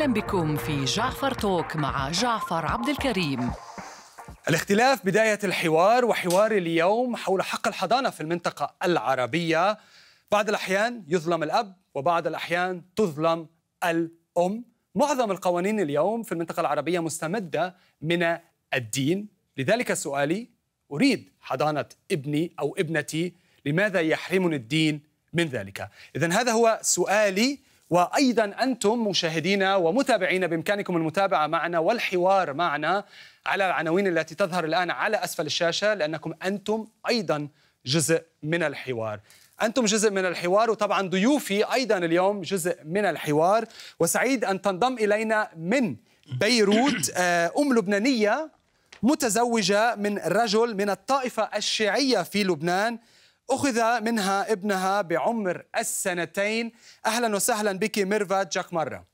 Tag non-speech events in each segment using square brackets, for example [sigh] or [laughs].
أهلا بكم في جعفر توك مع جعفر عبد الكريم الاختلاف بداية الحوار وحوار اليوم حول حق الحضانة في المنطقة العربية بعض الأحيان يظلم الأب وبعض الأحيان تظلم الأم معظم القوانين اليوم في المنطقة العربية مستمدة من الدين لذلك سؤالي أريد حضانة ابني أو ابنتي لماذا يحرمني الدين من ذلك؟ إذا هذا هو سؤالي وايضا انتم مشاهدينا ومتابعينا بامكانكم المتابعه معنا والحوار معنا على العناوين التي تظهر الان على اسفل الشاشه لانكم انتم ايضا جزء من الحوار. انتم جزء من الحوار وطبعا ضيوفي ايضا اليوم جزء من الحوار وسعيد ان تنضم الينا من بيروت آه، ام لبنانيه متزوجه من رجل من الطائفه الشيعيه في لبنان أخذ منها ابنها بعمر السنتين أهلا وسهلا بك ميرفت جاك مرة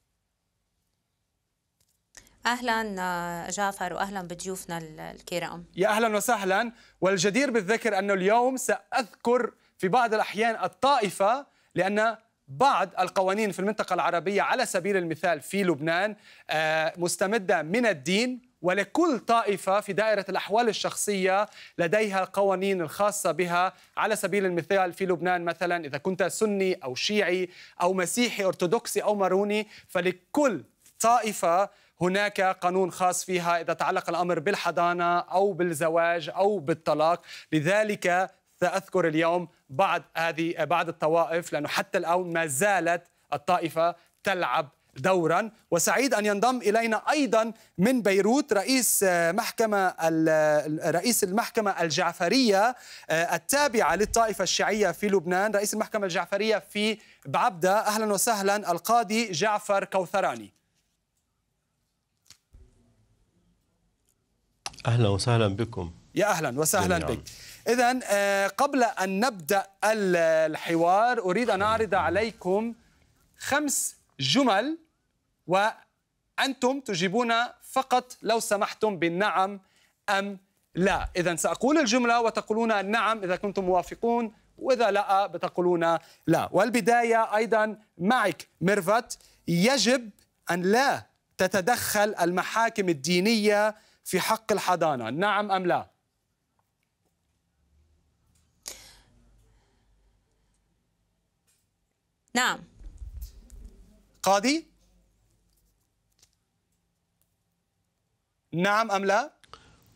اهلا آه، جعفر واهلا بضيوفنا الكرام يا اهلا وسهلا والجدير بالذكر انه اليوم ساذكر في بعض الاحيان الطائفه لان بعض القوانين في المنطقه العربيه على سبيل المثال في لبنان آه، مستمده من الدين ولكل طائفة في دائرة الأحوال الشخصية لديها القوانين الخاصة بها على سبيل المثال في لبنان مثلا إذا كنت سني أو شيعي أو مسيحي أرثوذكسي أو ماروني فلكل طائفة هناك قانون خاص فيها إذا تعلق الأمر بالحضانة أو بالزواج أو بالطلاق لذلك سأذكر اليوم بعض هذه بعض الطوائف لأنه حتى الآن ما زالت الطائفة تلعب دورا وسعيد أن ينضم إلينا أيضا من بيروت رئيس آه، محكمة آه، رئيس المحكمة الجعفرية آه، التابعة للطائفة الشيعية في لبنان رئيس المحكمة الجعفرية في بعبدة أهلا وسهلا القاضي جعفر كوثراني أهلا وسهلا بكم يا أهلا وسهلا بك إذا قبل أن نبدأ الحوار أريد أن أعرض عليكم خمس جمل وأنتم تجيبون فقط لو سمحتم بالنعم أم لا إذا سأقول الجملة وتقولون نعم إذا كنتم موافقون وإذا لا بتقولون لا والبداية أيضا معك ميرفت يجب أن لا تتدخل المحاكم الدينية في حق الحضانة نعم أم لا نعم قاضي نعم أم لا؟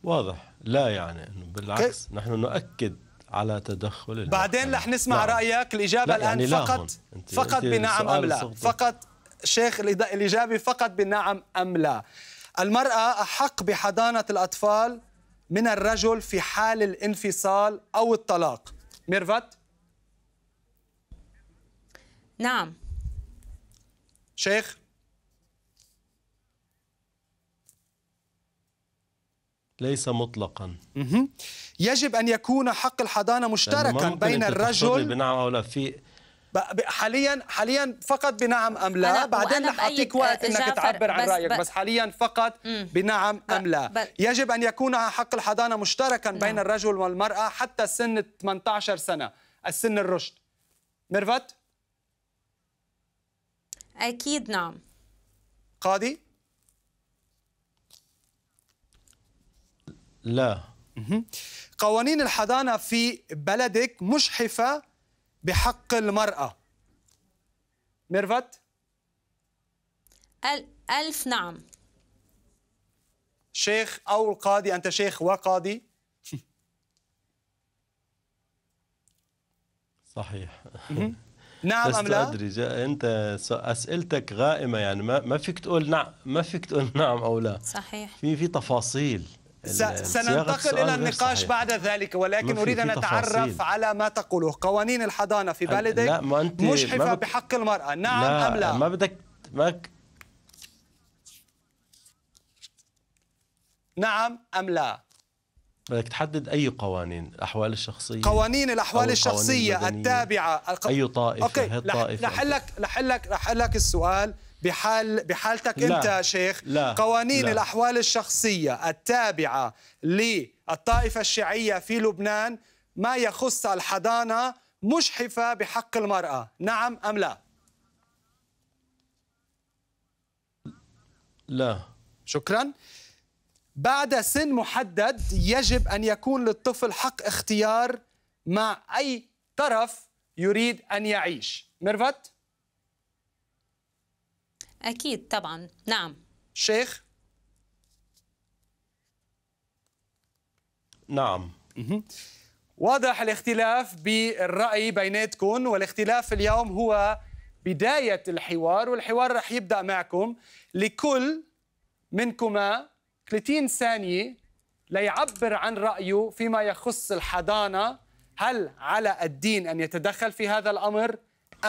واضح لا يعني بالعكس نحن نؤكد على تدخل المحكمة. بعدين رح نسمع نعم. رأيك الإجابة الآن يعني فقط انت فقط انت بنعم أم لا صغطة. فقط شيخ الإجابة فقط بنعم أم لا المرأة أحق بحضانة الأطفال من الرجل في حال الانفصال أو الطلاق ميرفت نعم شيخ ليس مطلقا يجب أن يكون حق الحضانة مشتركا بين الرجل بنعم أو لا في حاليا حاليا فقط بنعم ام لا بعدين رح اعطيك وقت انك تعبر عن رايك بس, بس حاليا فقط بنعم ام لا يجب ان يكون حق الحضانه مشتركا بين الرجل والمراه حتى سن 18 سنه السن الرشد ميرفت اكيد نعم قاضي لا قوانين الحضانة في بلدك مشحفة بحق المرأة ميرفت ألف نعم شيخ أو القاضي أنت شيخ وقاضي صحيح [laughs] نعم أم لا؟ أدري جا أنت أسئلتك غائمة يعني ما ما فيك تقول نعم ما فيك تقول [laughs] نعم أو لا صحيح في في تفاصيل سننتقل إلى النقاش بعد ذلك ولكن أريد أن أتعرف على ما تقوله قوانين الحضانة في بلدك مشحفة ما بد... بحق المرأة نعم لا أم لا ما بدك ما نعم أم لا بدك تحدد اي قوانين الاحوال الشخصيه قوانين الاحوال الشخصيه التابعه الق... اي طائفه أوكي. هالطائفه لحلك لحلك لحلك السؤال بحال بحالتك لا انت شيخ لا قوانين لا الاحوال الشخصيه التابعه للطائفه الشيعيه في لبنان ما يخص الحضانه مشحفه بحق المراه نعم ام لا لا شكرا بعد سن محدد يجب ان يكون للطفل حق اختيار مع اي طرف يريد ان يعيش ميرفت أكيد طبعا نعم شيخ نعم واضح الاختلاف بالرأي بيناتكم والاختلاف اليوم هو بداية الحوار والحوار رح يبدأ معكم لكل منكما 30 ثانية ليعبر عن رأيه فيما يخص الحضانة هل على الدين أن يتدخل في هذا الأمر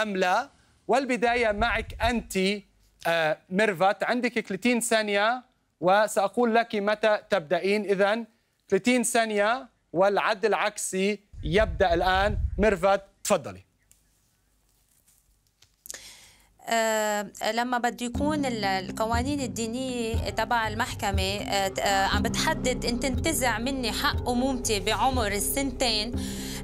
أم لا والبداية معك أنت آه، ميرفت عندك 30 ثانية وسأقول لك متى تبدأين إذا 30 ثانية والعد العكسي يبدأ الآن ميرفت تفضلي أه لما بده يكون القوانين الدينية تبع المحكمة آه،, أه عم بتحدد ان تنتزع مني حق أمومتي بعمر السنتين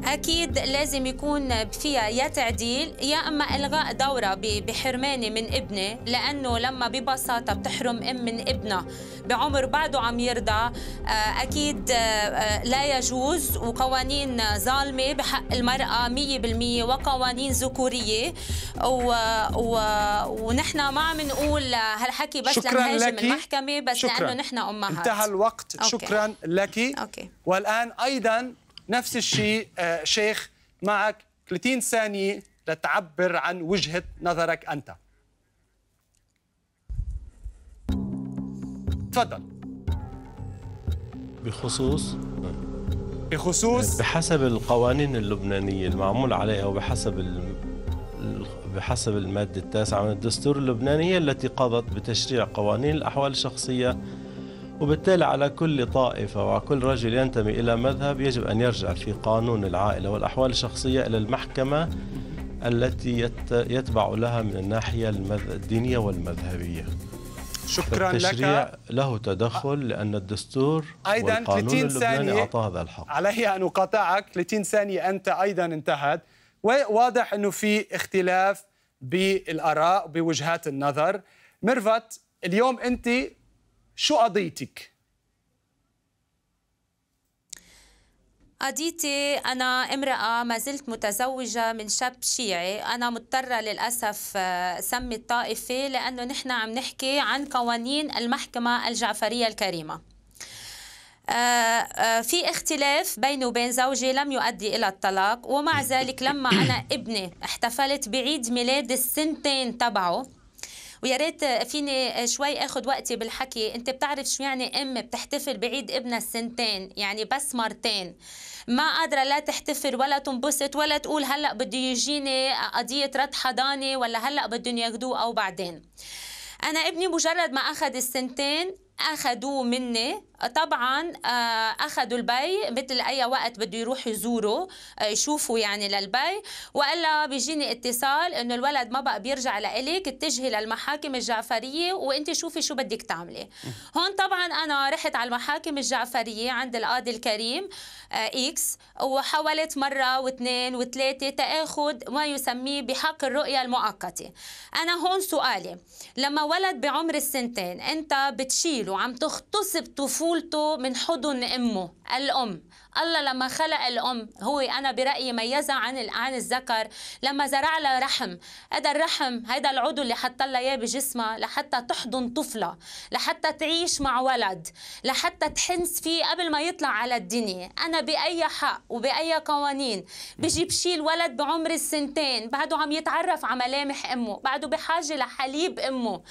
اكيد لازم يكون فيها يا تعديل يا اما الغاء دوره بحرماني من ابني لانه لما ببساطه بتحرم ام من ابنها بعمر بعده عم يرضى آه، اكيد آه، آه، لا يجوز وقوانين ظالمه بحق المراه 100% وقوانين ذكوريه و... و... ونحن ما عم نقول هالحكي بس لنهاجم المحكمه بس شكرا. لانه نحن امهات انتهى الوقت أوكي. شكرا لك أوكي. والان ايضا نفس الشيء آه، شيخ معك 30 ثانية لتعبر عن وجهة نظرك أنت تفضل بخصوص بخصوص بحسب القوانين اللبنانية المعمول عليها وبحسب ال... بحسب المادة التاسعة من الدستور اللبناني التي قضت بتشريع قوانين الأحوال الشخصية وبالتالي على كل طائفة وعلى كل رجل ينتمي إلى مذهب يجب أن يرجع في قانون العائلة والأحوال الشخصية إلى المحكمة التي يتبع لها من الناحية الدينية والمذهبية شكرا لك له تدخل لأن الدستور أيضا والقانون 30 ثانية أعطى هذا الحق علي أن أقاطعك 30 ثانية أنت أيضا انتهت وواضح أنه في اختلاف بالآراء وبوجهات النظر ميرفت اليوم أنت شو قضيتك؟ قضيتي أنا امرأة ما زلت متزوجة من شاب شيعي أنا مضطرة للأسف آه، سمي الطائفة لأنه نحن عم نحكي عن قوانين المحكمة الجعفرية الكريمة آه، آه، في اختلاف بيني وبين زوجي لم يؤدي إلى الطلاق ومع ذلك لما أنا ابني احتفلت بعيد ميلاد السنتين تبعه ويا ريت فيني شوي اخذ وقتي بالحكي انت بتعرف شو يعني ام بتحتفل بعيد ابنها السنتين يعني بس مرتين ما قادره لا تحتفل ولا تنبسط ولا تقول هلا بده يجيني قضيه رد حضانه ولا هلا بدهم ياخذوه او بعدين انا ابني مجرد ما اخذ السنتين اخذوه مني طبعا آه، اخذوا البي مثل اي وقت بده يروح يزوره آه، يشوفوا يعني للبي والا بيجيني اتصال انه الولد ما بقى بيرجع لإلك اتجهي للمحاكم الجعفريه وانت شوفي شو بدك تعملي هون طبعا انا رحت على المحاكم الجعفريه عند القاضي الكريم آه، اكس وحاولت مره واثنين وثلاثه تاخذ ما يسميه بحق الرؤيه المؤقته انا هون سؤالي لما ولد بعمر السنتين انت بتشيله عم تغتصب طفوله طفولته من حضن امه الأم الله لما خلق الأم هو أنا برأيي ميزها عن عن الذكر لما زرع لها رحم هذا الرحم هذا العضو اللي حط لها إياه بجسمها لحتى تحضن طفلة لحتى تعيش مع ولد لحتى تحنس فيه قبل ما يطلع على الدنيا أنا بأي حق وبأي قوانين بيجي بشيل ولد بعمر السنتين بعده عم يتعرف على ملامح أمه بعده بحاجة لحليب أمه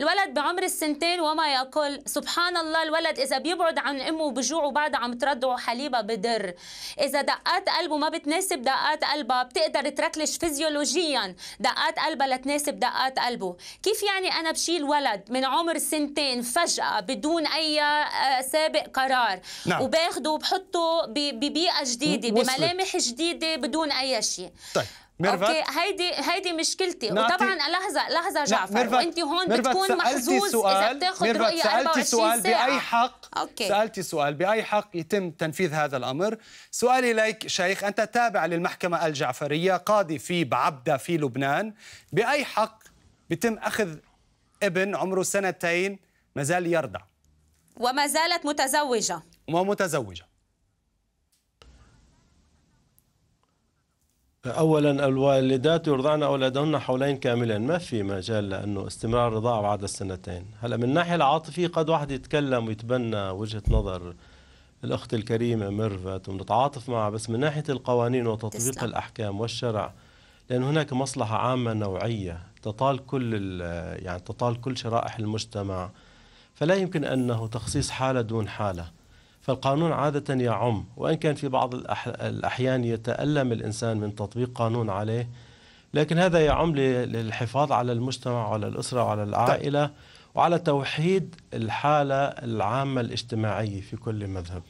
الولد بعمر السنتين وما يأكل سبحان الله الولد إذا بيبعد عن أمه وبجوع بعد عم بتردعوا حليبها بدر اذا دقات قلبه ما بتناسب دقات قلبها بتقدر تركلش فيزيولوجيا دقات قلبها لتناسب دقات قلبه كيف يعني انا بشيل ولد من عمر سنتين فجاه بدون اي آه، سابق قرار نعم. وباخده وبحطه ببيئه جديده بملامح جديده بدون اي شيء طيب ميرفت. اوكي هيدي هيدي مشكلتي نعطي... وطبعا لحظه لحظه نعم، جعفر ميرفت. وانت هون بتكون محظوظ اذا بتاخذ رؤيه سالتي سؤال ساعة. باي حق أوكي. سالتي سؤال باي حق يتم تنفيذ هذا الامر سؤالي لك شيخ انت تابع للمحكمه الجعفريه قاضي في بعبده في لبنان باي حق بيتم اخذ ابن عمره سنتين ما زال يرضع وما زالت متزوجه ومتزوجه اولا الوالدات يرضعن اولادهن حولين كاملين ما في مجال لانه استمرار الرضاعه بعد السنتين هلا من الناحيه العاطفيه قد واحد يتكلم ويتبنى وجهه نظر الاخت الكريمه ميرفت ونتعاطف معها بس من ناحيه القوانين وتطبيق تسلم. الاحكام والشرع لان هناك مصلحه عامه نوعيه تطال كل يعني تطال كل شرائح المجتمع فلا يمكن انه تخصيص حاله دون حاله فالقانون عادة يعم وإن كان في بعض الأحيان يتألم الإنسان من تطبيق قانون عليه لكن هذا يعم للحفاظ على المجتمع وعلى الأسرة وعلى العائلة وعلى توحيد الحالة العامة الاجتماعية في كل مذهب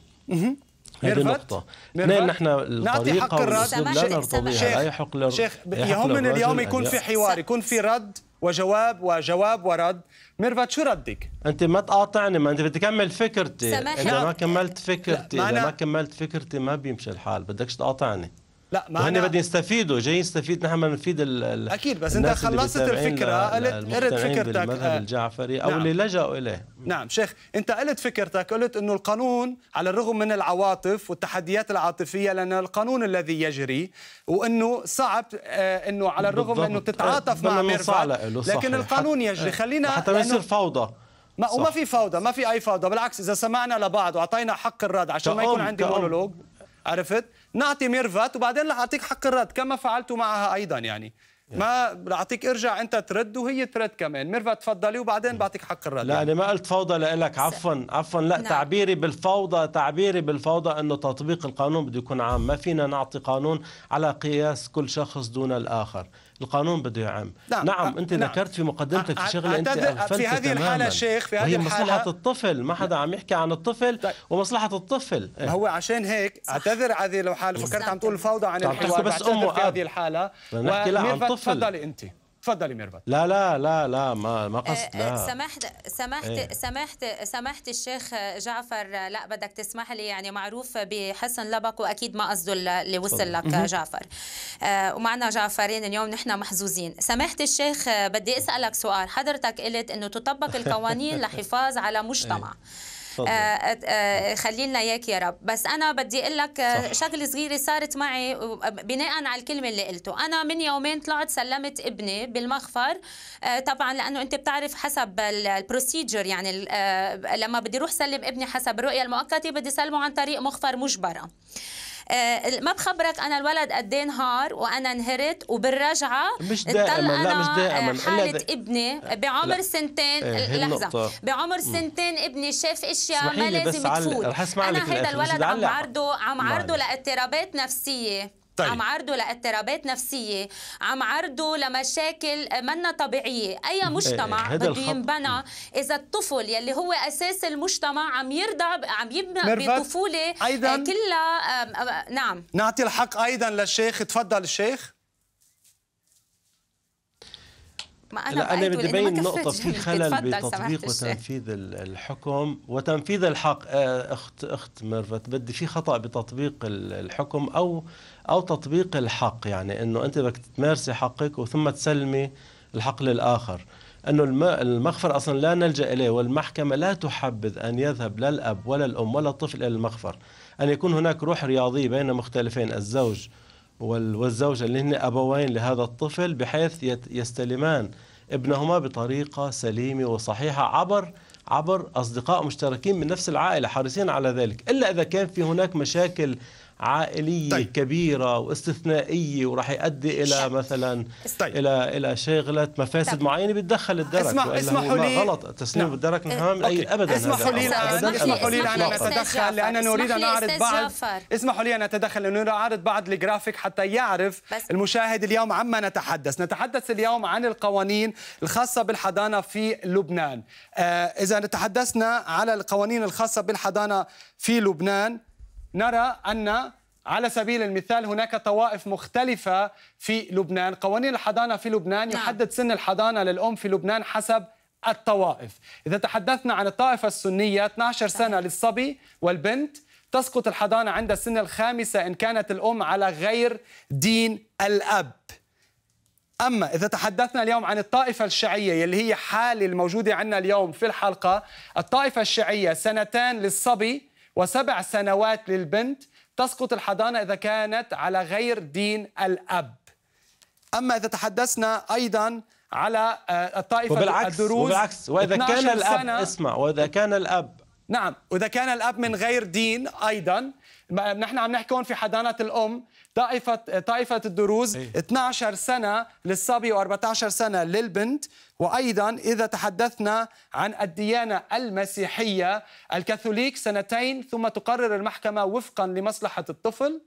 هذه نقطة اثنين نحن الطريقة نعطي حق الرد لا نرتضيها لا يحق من اليوم يكون في حوار يكون في رد وجواب وجواب ورد ميرفت شو ردك؟ انت ما تقاطعني ما انت بتكمل فكرتي سمحت. اذا ما كملت فكرتي ما اذا ما كملت فكرتي ما بيمشي الحال بدكش تقاطعني لا ما هن بدهم يستفيدوا جايين يستفيد نحن بدنا نفيد ال اكيد بس انت خلصت الفكره قلت قلت فكرتك المذهب آه، الجعفري او نعم. اللي لجأوا اليه نعم شيخ انت قلت فكرتك قلت انه القانون على الرغم من العواطف والتحديات العاطفيه لان القانون الذي يجري وانه صعب آه، انه على الرغم انه تتعاطف مع ميرفت لكن صحيح. القانون يجري خلينا حتى ما يصير فوضى ما وما في فوضى ما في اي فوضى بالعكس اذا سمعنا لبعض واعطينا حق الرد عشان ما يكون عندي مونولوج عرفت نعطي ميرفت وبعدين رح اعطيك حق الرد كما فعلت معها ايضا يعني ما اعطيك ارجع انت ترد وهي ترد كمان ميرفات تفضلي وبعدين بعطيك حق الرد لا يعني. انا ما قلت فوضى لك عفوا عفوا لا نعم. تعبيري بالفوضى تعبيري بالفوضى انه تطبيق القانون بده يكون عام ما فينا نعطي قانون على قياس كل شخص دون الاخر القانون بده يعم نعم, نعم أنت نعم. ذكرت في مقدمتك في شغلة أنت أغفلت في هذه تماماً. الحالة شيخ في هذه الحالة مصلحة الطفل ما حدا نعم. عم يحكي عن الطفل طيب. ومصلحة الطفل ما هو عشان هيك أعتذر هذه الحالة فكرت عم تقول الفوضى عن الحوار بس أمه في هذه الحالة ونحكي لها عن الطفل تفضلي أنت تفضلي ميرفت لا لا لا لا ما ما قصد آه، لا آه، سمحت سمحت إيه. سمحت سمحت الشيخ جعفر لا بدك تسمح لي يعني معروف بحسن لبق واكيد ما قصده اللي وصل لك جعفر آه، ومعنا جعفرين اليوم نحن محظوظين سمحت الشيخ بدي اسالك سؤال حضرتك قلت انه تطبق القوانين [laughs] لحفاظ على مجتمع إيه. آه، آه، خلي لنا اياك يا رب بس انا بدي اقول لك آه، شغله صغيره صارت معي بناء على الكلمه اللي قلته انا من يومين طلعت سلمت ابني بالمخفر طبعا لانه انت بتعرف حسب البروسيجر يعني لما بدي اروح سلم ابني حسب الرؤيه المؤقته بدي سلمه عن طريق مخفر مجبره آه، ما بخبرك انا الولد قد ايه نهار وانا انهرت وبالرجعه مش دائما لا مش آه، دائما حاله دا... ابني بعمر لا. سنتين إيه لحظه بعمر سنتين ابني شاف اشياء ما لازم تفوت انا هذا الولد عم عرضه عم عرضه لاضطرابات نفسيه طيب. عم عرضه لاضطرابات نفسيه عم عرضه لمشاكل منا طبيعيه اي إيه، مجتمع إيه بده ينبنى اذا الطفل يلي هو اساس المجتمع عم يرضى عم يبنى بطفوله آه، أيضاً كلها آه، آه، نعم نعطي الحق ايضا للشيخ تفضل الشيخ ما انا لا انا بدي ابين نقطه في خلل بتطبيق وتنفيذ الحكم وتنفيذ الحق اخت اخت ميرفت بدي في خطا بتطبيق الحكم او او تطبيق الحق يعني انه انت بدك تمارسي حقك وثم تسلمي الحق للاخر انه المخفر اصلا لا نلجا اليه والمحكمه لا تحبذ ان يذهب لا الاب ولا الام ولا الطفل الى المخفر ان يكون هناك روح رياضيه بين مختلفين الزوج والزوجه اللي هن ابوين لهذا الطفل بحيث يستلمان ابنهما بطريقه سليمه وصحيحه عبر عبر اصدقاء مشتركين من نفس العائله حريصين على ذلك الا اذا كان في هناك مشاكل عائليه طيب. كبيره واستثنائيه وراح يؤدي الى مثلا طيب. الى الى شغله مفاسد طيب. معينه بيتدخل الدرك اسمح اسمحوا لي غلط تسليم نعم. الدرك نعم أي ابدا اسمحوا لي اسمحوا لي ان اتدخل لان نريد ان نعرض بعض اسمحوا لي ان اتدخل لانه نعرض بعض الجرافيك حتى يعرف المشاهد اليوم عما نتحدث نتحدث اليوم عن القوانين الخاصه بالحضانه في لبنان آه، اذا تحدثنا على القوانين الخاصه بالحضانه في لبنان نرى أن على سبيل المثال هناك طوائف مختلفة في لبنان قوانين الحضانة في لبنان نعم. يحدد سن الحضانة للأم في لبنان حسب الطوائف إذا تحدثنا عن الطائفة السنية 12 سنة للصبي والبنت تسقط الحضانة عند السن الخامسة إن كانت الأم على غير دين الأب أما إذا تحدثنا اليوم عن الطائفة الشيعية اللي هي حالة الموجودة عندنا اليوم في الحلقة الطائفة الشيعية سنتان للصبي وسبع سنوات للبنت تسقط الحضانة إذا كانت على غير دين الأب أما إذا تحدثنا أيضا على آه، الطائفة وبالعكس الدروز وبالعكس وإذا كان الأب سنة اسمع وإذا كان الأب نعم وإذا كان الأب من غير دين أيضا نحن عم نحكي هون في حضانة الأم طائفة طائفة الدروز أي. 12 سنة للصبي و14 سنة للبنت وأيضا إذا تحدثنا عن الديانة المسيحية الكاثوليك سنتين ثم تقرر المحكمة وفقا لمصلحة الطفل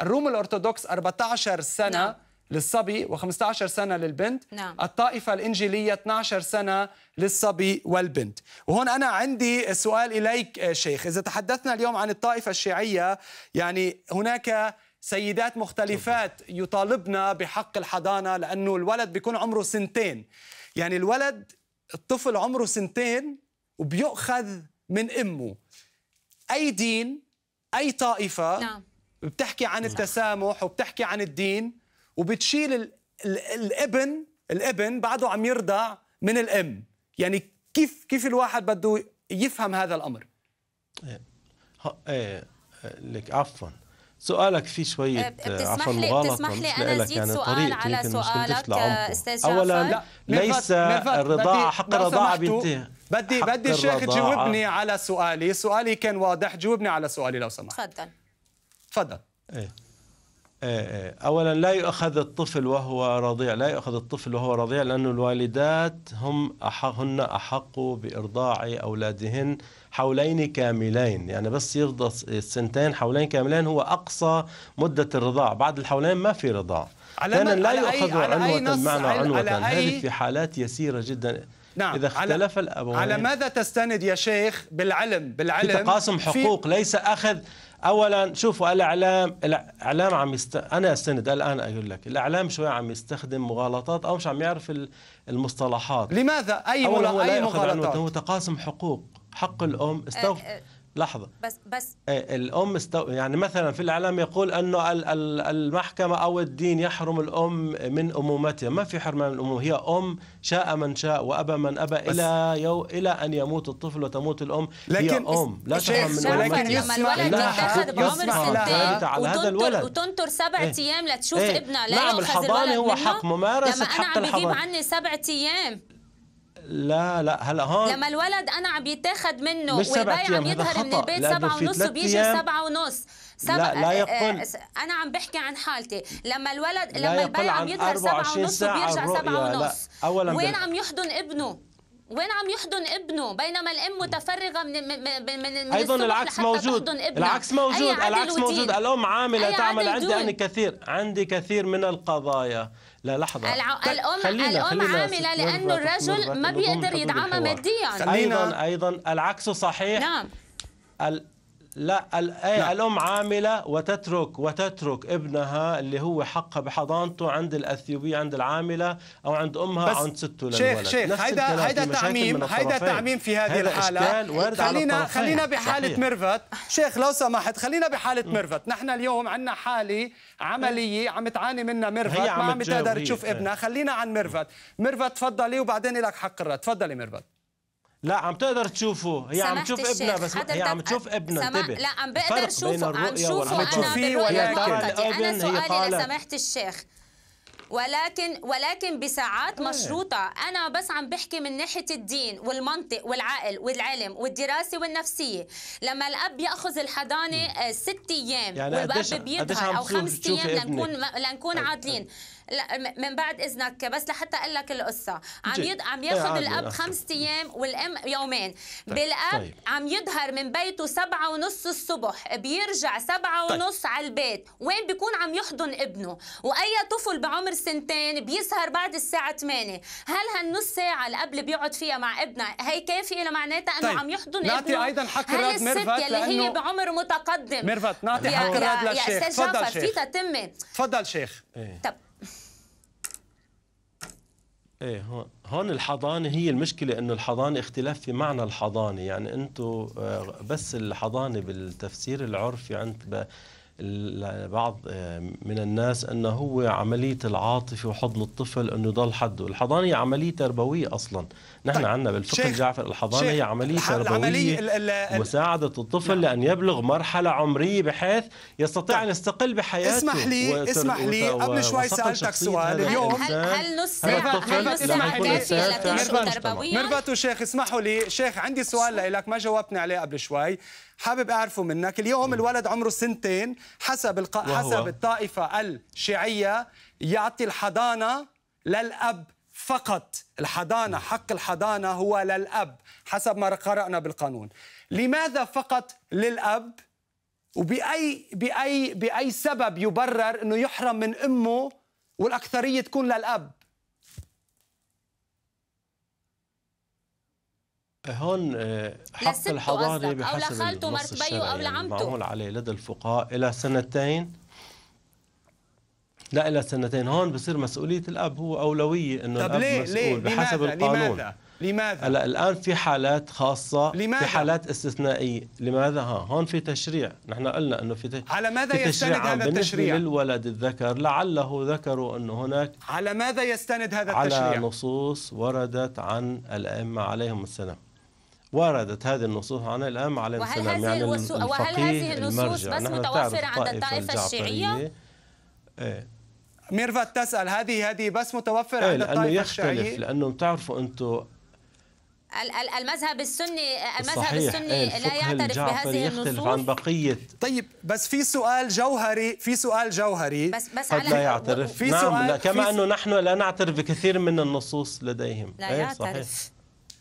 الروم الأرثوذكس 14 سنة نعم. للصبي و15 سنة للبنت نعم. الطائفة الإنجيلية 12 سنة للصبي والبنت وهون أنا عندي سؤال إليك شيخ إذا تحدثنا اليوم عن الطائفة الشيعية يعني هناك سيدات مختلفات يطالبنا بحق الحضانه لانه الولد بيكون عمره سنتين يعني الولد الطفل عمره سنتين وبيؤخذ من امه اي دين اي طائفه نعم. بتحكي عن نعم. التسامح وبتحكي عن الدين وبتشيل الـ الـ الابن الابن بعده عم يرضع من الام يعني كيف كيف الواحد بده يفهم هذا الامر ايه, إيه. ايه. لك عفوا سؤالك فيه شوية آه، عفوا مغالطة بتسمح لي أنا أزيد يعني سؤال على سؤالك أستاذ جعفر أولا لا ليس الرضاعة حق الرضاعة بنتي بدي بدي الشيخ تجاوبني على سؤالي سؤالي كان واضح جاوبني على سؤالي لو سمحت تفضل تفضل ايه آه، آه. اولا لا يؤخذ الطفل وهو رضيع لا يؤخذ الطفل وهو رضيع لانه الوالدات هم أحق هن احق بارضاع اولادهن حولين كاملين يعني بس يرضى السنتين حولين كاملين هو اقصى مده الرضاع بعد الحولين ما في رضاع ثانيا لا يؤخذ عنوة معنى عنوة هذه في حالات يسيره جدا نعم إذا اختلف الأبوين على ماذا تستند يا شيخ بالعلم بالعلم في تقاسم حقوق في ليس أخذ اولا شوفوا الاعلام الاعلام عم يست... انا استند الان اقول لك الاعلام شوي عم يستخدم مغالطات او مش عم يعرف المصطلحات لماذا اي مغالطات اي مغالطات هو تقاسم حقوق حق الام استوف... أه، أه. لحظة بس بس إيه، الأم استو... يعني مثلا في الإعلام يقول أنه المحكمة أو الدين يحرم الأم من أمومتها ما في حرمان من الأمومة هي أم شاء من شاء وأبى من أبى إلى يو... إلى أن يموت الطفل وتموت الأم لكن هي أم لا تحرم من ولكن لما الولد يتاخد بعمر سنتين على هذا الولد وتنطر سبعة إيه. أيام لتشوف إيه؟ ابنها لا نعم الحضانة هو حق ممارسة حق الحضانة لما أنا عم بجيب عني سبعة أيام لا لا هلا هون لما الولد انا عم يتاخذ منه والبي عم يظهر من البيت سبعة ونص وبيجي سبعة ونص سبعة لا, لا آه، يقل آه، انا عم بحكي عن حالتي لما الولد لما البي عم يظهر سبعة ونص وبيرجع سبعة ونص أولا وين عم يحضن ابنه وين عم يحضن ابنه بينما الام متفرغه من من من ايضا العكس موجود العكس موجود العكس موجود الام عامله تعمل عندي انا كثير عندي كثير من القضايا لا لحظه الع... الام خلينا الام خلينا عامله لانه الرجل ما بيقدر يدعمها ماديا ايضا نعم. ايضا العكس صحيح نعم لا الأي نعم. الأم عاملة وتترك وتترك ابنها اللي هو حقها بحضانته عند الأثيوبية عند العاملة أو عند أمها أو عند سته للولد شيخ شيخ هيدا هيدا تعميم هيدا تعميم في هذه الحالة خلينا خلينا بحالة صحيح. مرفت شيخ لو سمحت خلينا بحالة ميرفت مرفت نحن اليوم عندنا حالة عملية إيه. عم تعاني منها مرفت ما عم تقدر تشوف إيه. ابنها خلينا عن مرفت مرفت تفضلي وبعدين لك حق الرد تفضلي مرفت لا عم تقدر تشوفه هي عم تشوف ابنها بس هي عم تشوف ابنها انتبه لا عم بقدر شوفه عم شوفه انا بالرؤيه المؤقته انا سؤالي لسماحه الشيخ ولكن ولكن بساعات إيه. مشروطه انا بس عم بحكي من ناحيه الدين والمنطق والعقل والعلم والدراسه والنفسيه لما الاب ياخذ الحضانه آه، ست ايام يعني والاب بيظهر او خمس ايام لنكون لنكون طيب، عادلين طيب. لا من بعد اذنك بس لحتى اقول لك القصه عم يد... عم إيه، ياخذ الاب خمسة ايام والام يومين طيب. بالاب طيب. عم يظهر من بيته سبعة ونص الصبح بيرجع سبعة طيب. ونص على البيت وين بيكون عم يحضن ابنه واي طفل بعمر سنتين بيسهر بعد الساعه 8 هل هالنص ساعه الاب اللي بيقعد فيها مع ابنه هي كافيه لمعناتها انه طيب. عم يحضن ابنه نعطي ايضا حق الرد ميرفت اللي هي بعمر متقدم ميرفت نعطي حق الرد للشيخ تفضل شيخ تفضل شيخ إيه. طب ايه هون هون الحضانه هي المشكله انه الحضانه اختلاف في معنى الحضانه يعني انتم آه، بس الحضانه بالتفسير العرفي عند بعض آه، من الناس انه هو عمليه العاطفه وحضن الطفل انه يضل حده، الحضانه عمليه تربويه اصلا، نحن طيب. عندنا بالفقه الجعفري الحضانه هي عمليه تربويه مساعده الطفل نعم. لان يبلغ مرحله عمريه بحيث يستطيع طيب. ان يستقل بحياته اسمح لي اسمح لي قبل شوي سالتك سؤال اليوم هل هل نص ساعه هل نص ساعه كافيه لتنشئ تربويه؟ شيخ اسمحوا لي، شيخ عندي سؤال لك ما جاوبتني عليه قبل شوي، حابب اعرفه منك اليوم الولد عمره سنتين حسب الق... حسب الطائفه الشيعيه يعطي الحضانه للاب فقط الحضانه حق الحضانه هو للاب حسب ما قرانا بالقانون لماذا فقط للاب وباي باي باي سبب يبرر انه يحرم من امه والاكثريه تكون للاب هون آه، حق الحضانه بحسب أو لخالته مرت بيو أو لعمته معمول عليه لدى الفقهاء إلى سنتين لا إلى سنتين هون بصير مسؤولية الأب هو أولوية إنه الأب ليه مسؤول ليه بحسب لماذا القانون لماذا لماذا هلا الآن في حالات خاصة لماذا؟ في حالات استثنائية لماذا ها هون في تشريع نحن قلنا إنه في تشريع على ماذا في يستند هذا التشريع للولد الذكر لعله ذكروا إنه هناك على ماذا يستند هذا التشريع على نصوص وردت عن الأئمة عليهم السلام وردت هذه النصوص عن الأم على يعني وهل هذه, يعني وهل هذه النصوص بس متوفرة عند الطائفة الشيعية؟ ايه ميرفت تسأل هذه هذه بس متوفرة إيه، عند الطائفة الشيعية؟ لأنه يختلف لأنه بتعرفوا أنتم المذهب السني المذهب صحيح. السني إيه، لا يعترف بهذه النصوص يختلف عن بقيه طيب بس في سؤال جوهري في سؤال جوهري بس بس قد لا يعترف في نعم سؤال كما انه نحن لا نعترف بكثير من النصوص لديهم لا إيه، يعترف صحيح.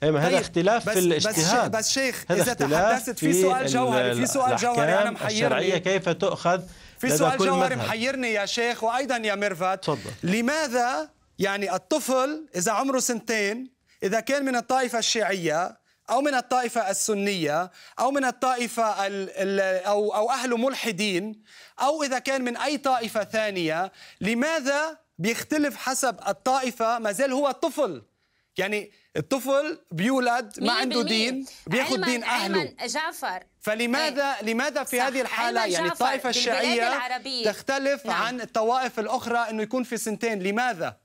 اي ما هذا طيب، اختلاف في الاجتهاد بس شيخ اذا تحدثت في سؤال جوهري في سؤال جوهري انا محيرني كيف تؤخذ في سؤال جوهري محيرني يا شيخ وايضا يا مرفت تفضل لماذا يعني الطفل اذا عمره سنتين اذا كان من الطائفه الشيعيه او من الطائفه السنيه او من الطائفه الـ الـ او او اهله ملحدين او اذا كان من اي طائفه ثانيه لماذا بيختلف حسب الطائفه ما زال هو طفل يعني الطفل بيولد ما عنده دين بياخذ دين اهله جعفر فلماذا ايه؟ لماذا في صح. هذه الحاله يعني الطائفه الشيعيه تختلف نعم. عن الطوائف الاخرى انه يكون في سنتين لماذا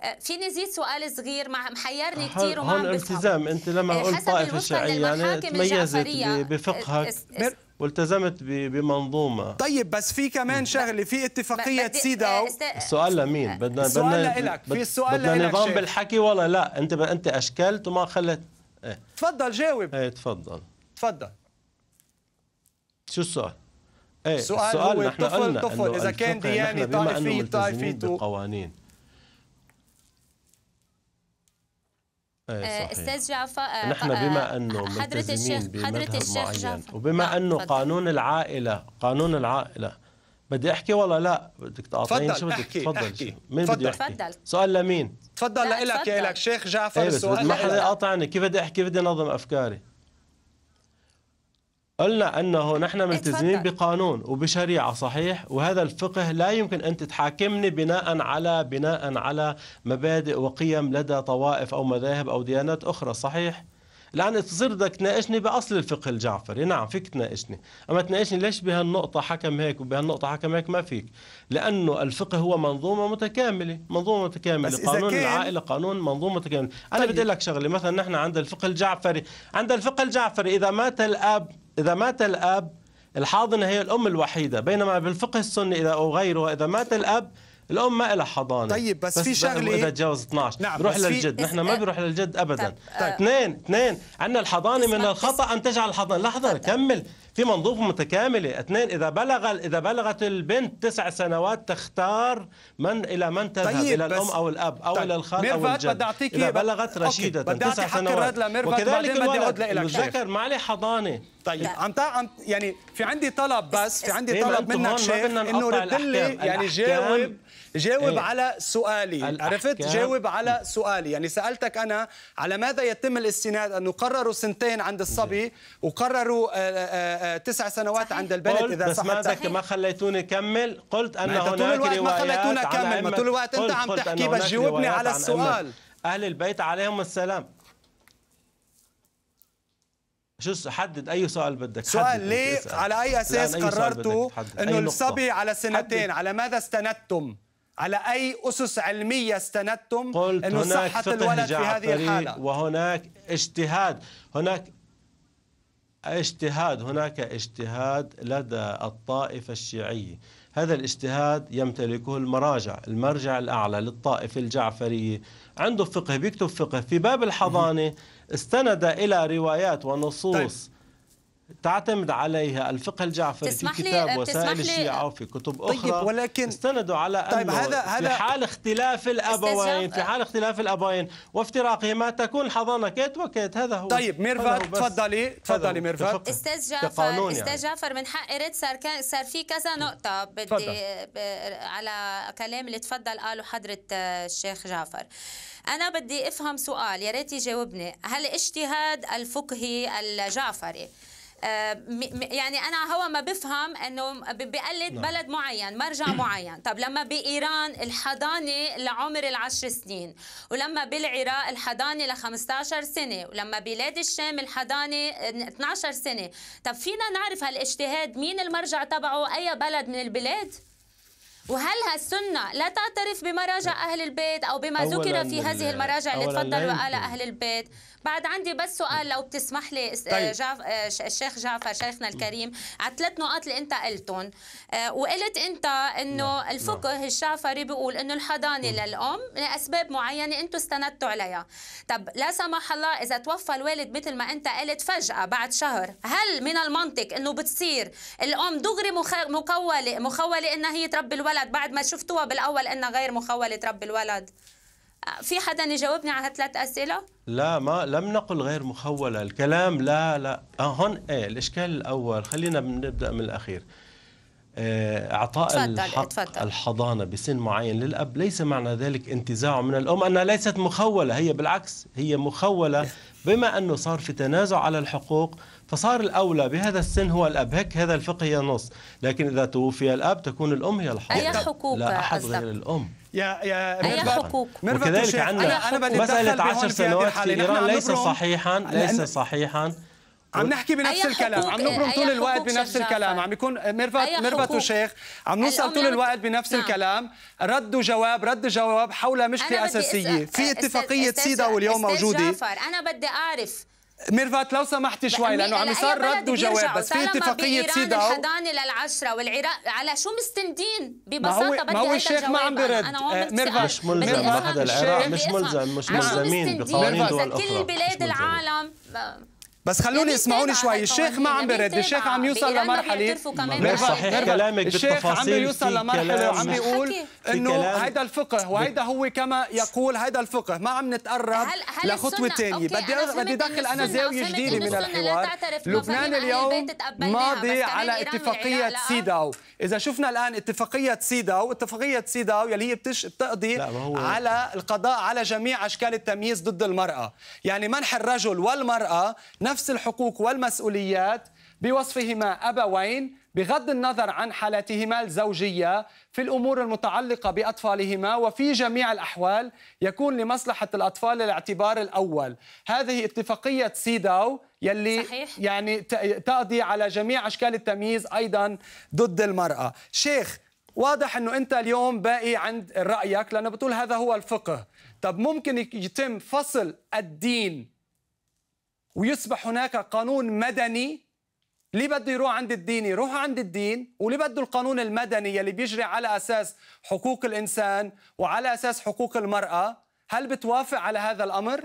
أه، فيني زيد سؤال صغير مع محيرني كثير وما عم التزام انت لما إيه، قلت طائفه شيعيه يعني تميزت بفقهك أه، أه، والتزمت بمنظومه طيب بس في كمان شغله في اتفاقيه سيداو السؤال لمين بدنا السؤال بدنا لك في السؤال بدنا نظام شيء. بالحكي ولا لا انت ب... انت اشكلت وما خلت ايه تفضل جاوب ايه تفضل تفضل شو السؤال ايه السؤال, السؤال هو نحن طفل قلنا طفل اذا كان دياني طائفي طائفيته قوانين إيه، آه، استاذ جعفر آه، نحن بما آه، انه حضره الشيخ حضره الشيخ جعفر وبما انه قانون العائله قانون العائله بدي احكي ولا لا بدك تقاطعني شو بدك تفضل احكي. مين بدي احكي تفضل سؤال لمين تفضل لك يا لك شيخ جعفر إيه، السؤال ما حدا يقاطعني كيف بدي احكي بدي انظم افكاري قلنا أنه نحن ملتزمين بقانون وبشريعة صحيح وهذا الفقه لا يمكن أن تتحاكمني بناء على بناء على مبادئ وقيم لدى طوائف أو مذاهب أو ديانات أخرى صحيح الآن تصير بدك تناقشني بأصل الفقه الجعفري نعم فيك تناقشني أما تناقشني ليش بهالنقطة حكم هيك وبهالنقطة حكم هيك ما فيك لأنه الفقه هو منظومة متكاملة منظومة متكاملة بس قانون كان... العائلة قانون منظومة متكاملة أنا طيب. بدي لك شغلة مثلا نحن عند الفقه الجعفري عند الفقه الجعفري إذا مات الأب إذا مات الأب الحاضنة هي الأم الوحيدة بينما بالفقه السني إذا أو غيره إذا مات الأب الام ما لها حضانه طيب بس, بس في شغله اذا تجاوز 12 نعم بروح للجد نحن ما بنروح للجد ابدا طيب آه. اثنين اثنين عندنا الحضانه من الخطا ان تجعل الحضانه لحظه كمل في منظومه متكامله اثنين اذا بلغ اذا بلغت البنت تسع سنوات تختار من الى من تذهب طيب الى الام او الاب او طيب. الى الخال او الجد بدي اعطيك اذا بلغت رشيده تسع سنوات وكذلك الولد الذكر ما عليه حضانه طيب عم عم يعني في عندي طلب بس في عندي طلب منك شيخ انه رد لي يعني جاوب جاوب إيه؟ على سؤالي الأحكام. عرفت جاوب على سؤالي يعني سألتك أنا على ماذا يتم الاستناد أنه قرروا سنتين عند الصبي وقرروا آه، آه، آه، تسع سنوات صحيح. عند البنت إذا صح بس صحيح. ما خليتوني كمل قلت أن هناك طول الوقت ما خليتونا كمل ما طول الوقت أنت عم تحكي بس جاوبني على السؤال أهل البيت عليهم السلام شو حدد اي سؤال بدك سؤال ليه على اي اساس قررتوا انه الصبي على سنتين حدد. على ماذا استندتم على أي أسس علمية استندتم قلت أنه هناك صحة الولد في هذه الحالة وهناك اجتهاد هناك اجتهاد هناك اجتهاد لدى الطائفة الشيعية هذا الاجتهاد يمتلكه المراجع المرجع الأعلى للطائفة الجعفرية عنده فقه بيكتب فقه في باب الحضانة استند إلى روايات ونصوص طيب. تعتمد عليها الفقه الجعفري في كتاب وسائل الشيعة وفي كتب طيب، أخرى طيب ولكن استندوا على طيب أنه هذا هذا في حال اختلاف الأبوين في حال اختلاف الأبوين وافتراقهما تكون حضانة كيت وكيت هذا هو طيب ميرفت تفضلي تفضلي ميرفت استاذ جعفر يعني. استاذ جعفر من حق ريت صار صار في كذا نقطة بدي على كلام اللي تفضل قاله حضرة آه، الشيخ جعفر أنا بدي أفهم سؤال يا ريت يجاوبني هل اجتهاد الفقهي الجعفري آه، يعني انا هو ما بفهم انه بقلد نعم. بلد معين مرجع [coughs] معين طب لما بايران الحضانه لعمر العشر سنين ولما بالعراق الحضانه ل 15 سنه ولما بلاد الشام الحضانه 12 سنه طب فينا نعرف هالاجتهاد مين المرجع تبعه اي بلد من البلاد وهل هالسنة لا تعترف بمراجع نعم. أهل البيت أو بما ذكر في هذه المراجع اللي تفضل وقال أهل البيت بعد عندي بس سؤال لو بتسمح لي آه، طيب. جاف... آه، الشيخ جعفر شيخنا الكريم على ثلاث نقاط اللي انت قلتهم آه، وقلت انت انه نعم، نعم. الفقه الشافعي بيقول انه الحضانه نعم. للام لاسباب معينه انتم استندتوا عليها طب لا سمح الله اذا توفى الوالد مثل ما انت قلت فجاه بعد شهر هل من المنطق انه بتصير الام دغري مخ... مخوله مخوله انها هي تربي الولد بعد ما شفتوها بالاول انها غير مخوله تربي الولد في حدا يجاوبني على هالثلاث اسئله؟ لا ما لم نقل غير مخوله، الكلام لا لا آه، هون ايه الاشكال الاول خلينا نبدا من الاخير. آه، اعطاء تفضل الحق تفضل. الحضانه بسن معين للاب ليس معنى ذلك انتزاعه من الام انها ليست مخوله هي بالعكس هي مخوله بما انه صار في تنازع على الحقوق فصار الاولى بهذا السن هو الاب هيك هذا الفقه ينص لكن اذا توفي الاب تكون الام هي الحق اي حقوق لا احد غير الام يا يا ميرفت حقوق وكذلك عندنا انا مساله 10 سنوات في, ايران ليس صحيحا ليس صحيحا عم نحكي بنفس الكلام عم نبرم طول الوقت بنفس الكلام عم يكون ميرفت ميرفت وشيخ عم نوصل طول الوقت بنفس نعم. الكلام رد وجواب رد جواب حول مشكله اساسيه في اتفاقيه سيدا واليوم موجوده انا بدي اعرف ميرفت لو سمحتي شوي لانه عم يصير أيوة، رد وجواب بس في اتفاقيه سيداو الحضانه للعشره والعراق على شو مستندين ببساطه بدي ما هو الشيخ ما عم برد آه، ميرفت مش ملزم هذا العراق مش ملزم مش ملزمين بقوانين دول اخرى كل بلاد العالم بس خلوني يعني اسمعوني شوي الشيخ ما عم برد يعني الشيخ عم يوصل لمرحله مش صحيح كلامك الشيخ عم يوصل لمرحله وعم يقول انه هيدا الفقه وهيدا هو كما يقول هيدا الفقه ما عم نتقرب لخطوه ثانيه بدي بدي ادخل انا زاويه جديده من الحوار لبنان اليوم ماضي على اتفاقيه سيداو اذا شفنا الان اتفاقيه سيداو اتفاقيه سيداو يلي هي بتقضي على القضاء على جميع اشكال التمييز ضد المراه يعني منح الرجل والمراه نفس الحقوق والمسؤوليات بوصفهما أبوين بغض النظر عن حالتهما الزوجية في الأمور المتعلقة بأطفالهما وفي جميع الأحوال يكون لمصلحة الأطفال الاعتبار الأول هذه اتفاقية سيداو يلي صحيح. يعني تقضي على جميع أشكال التمييز أيضا ضد المرأة شيخ واضح أنه أنت اليوم باقي عند رأيك لأنه بتقول هذا هو الفقه طب ممكن يتم فصل الدين ويصبح هناك قانون مدني ليه بده يروح عند الدين يروح عند الدين وليه بده القانون المدني يلي بيجري على أساس حقوق الإنسان وعلى أساس حقوق المرأة هل بتوافق على هذا الأمر؟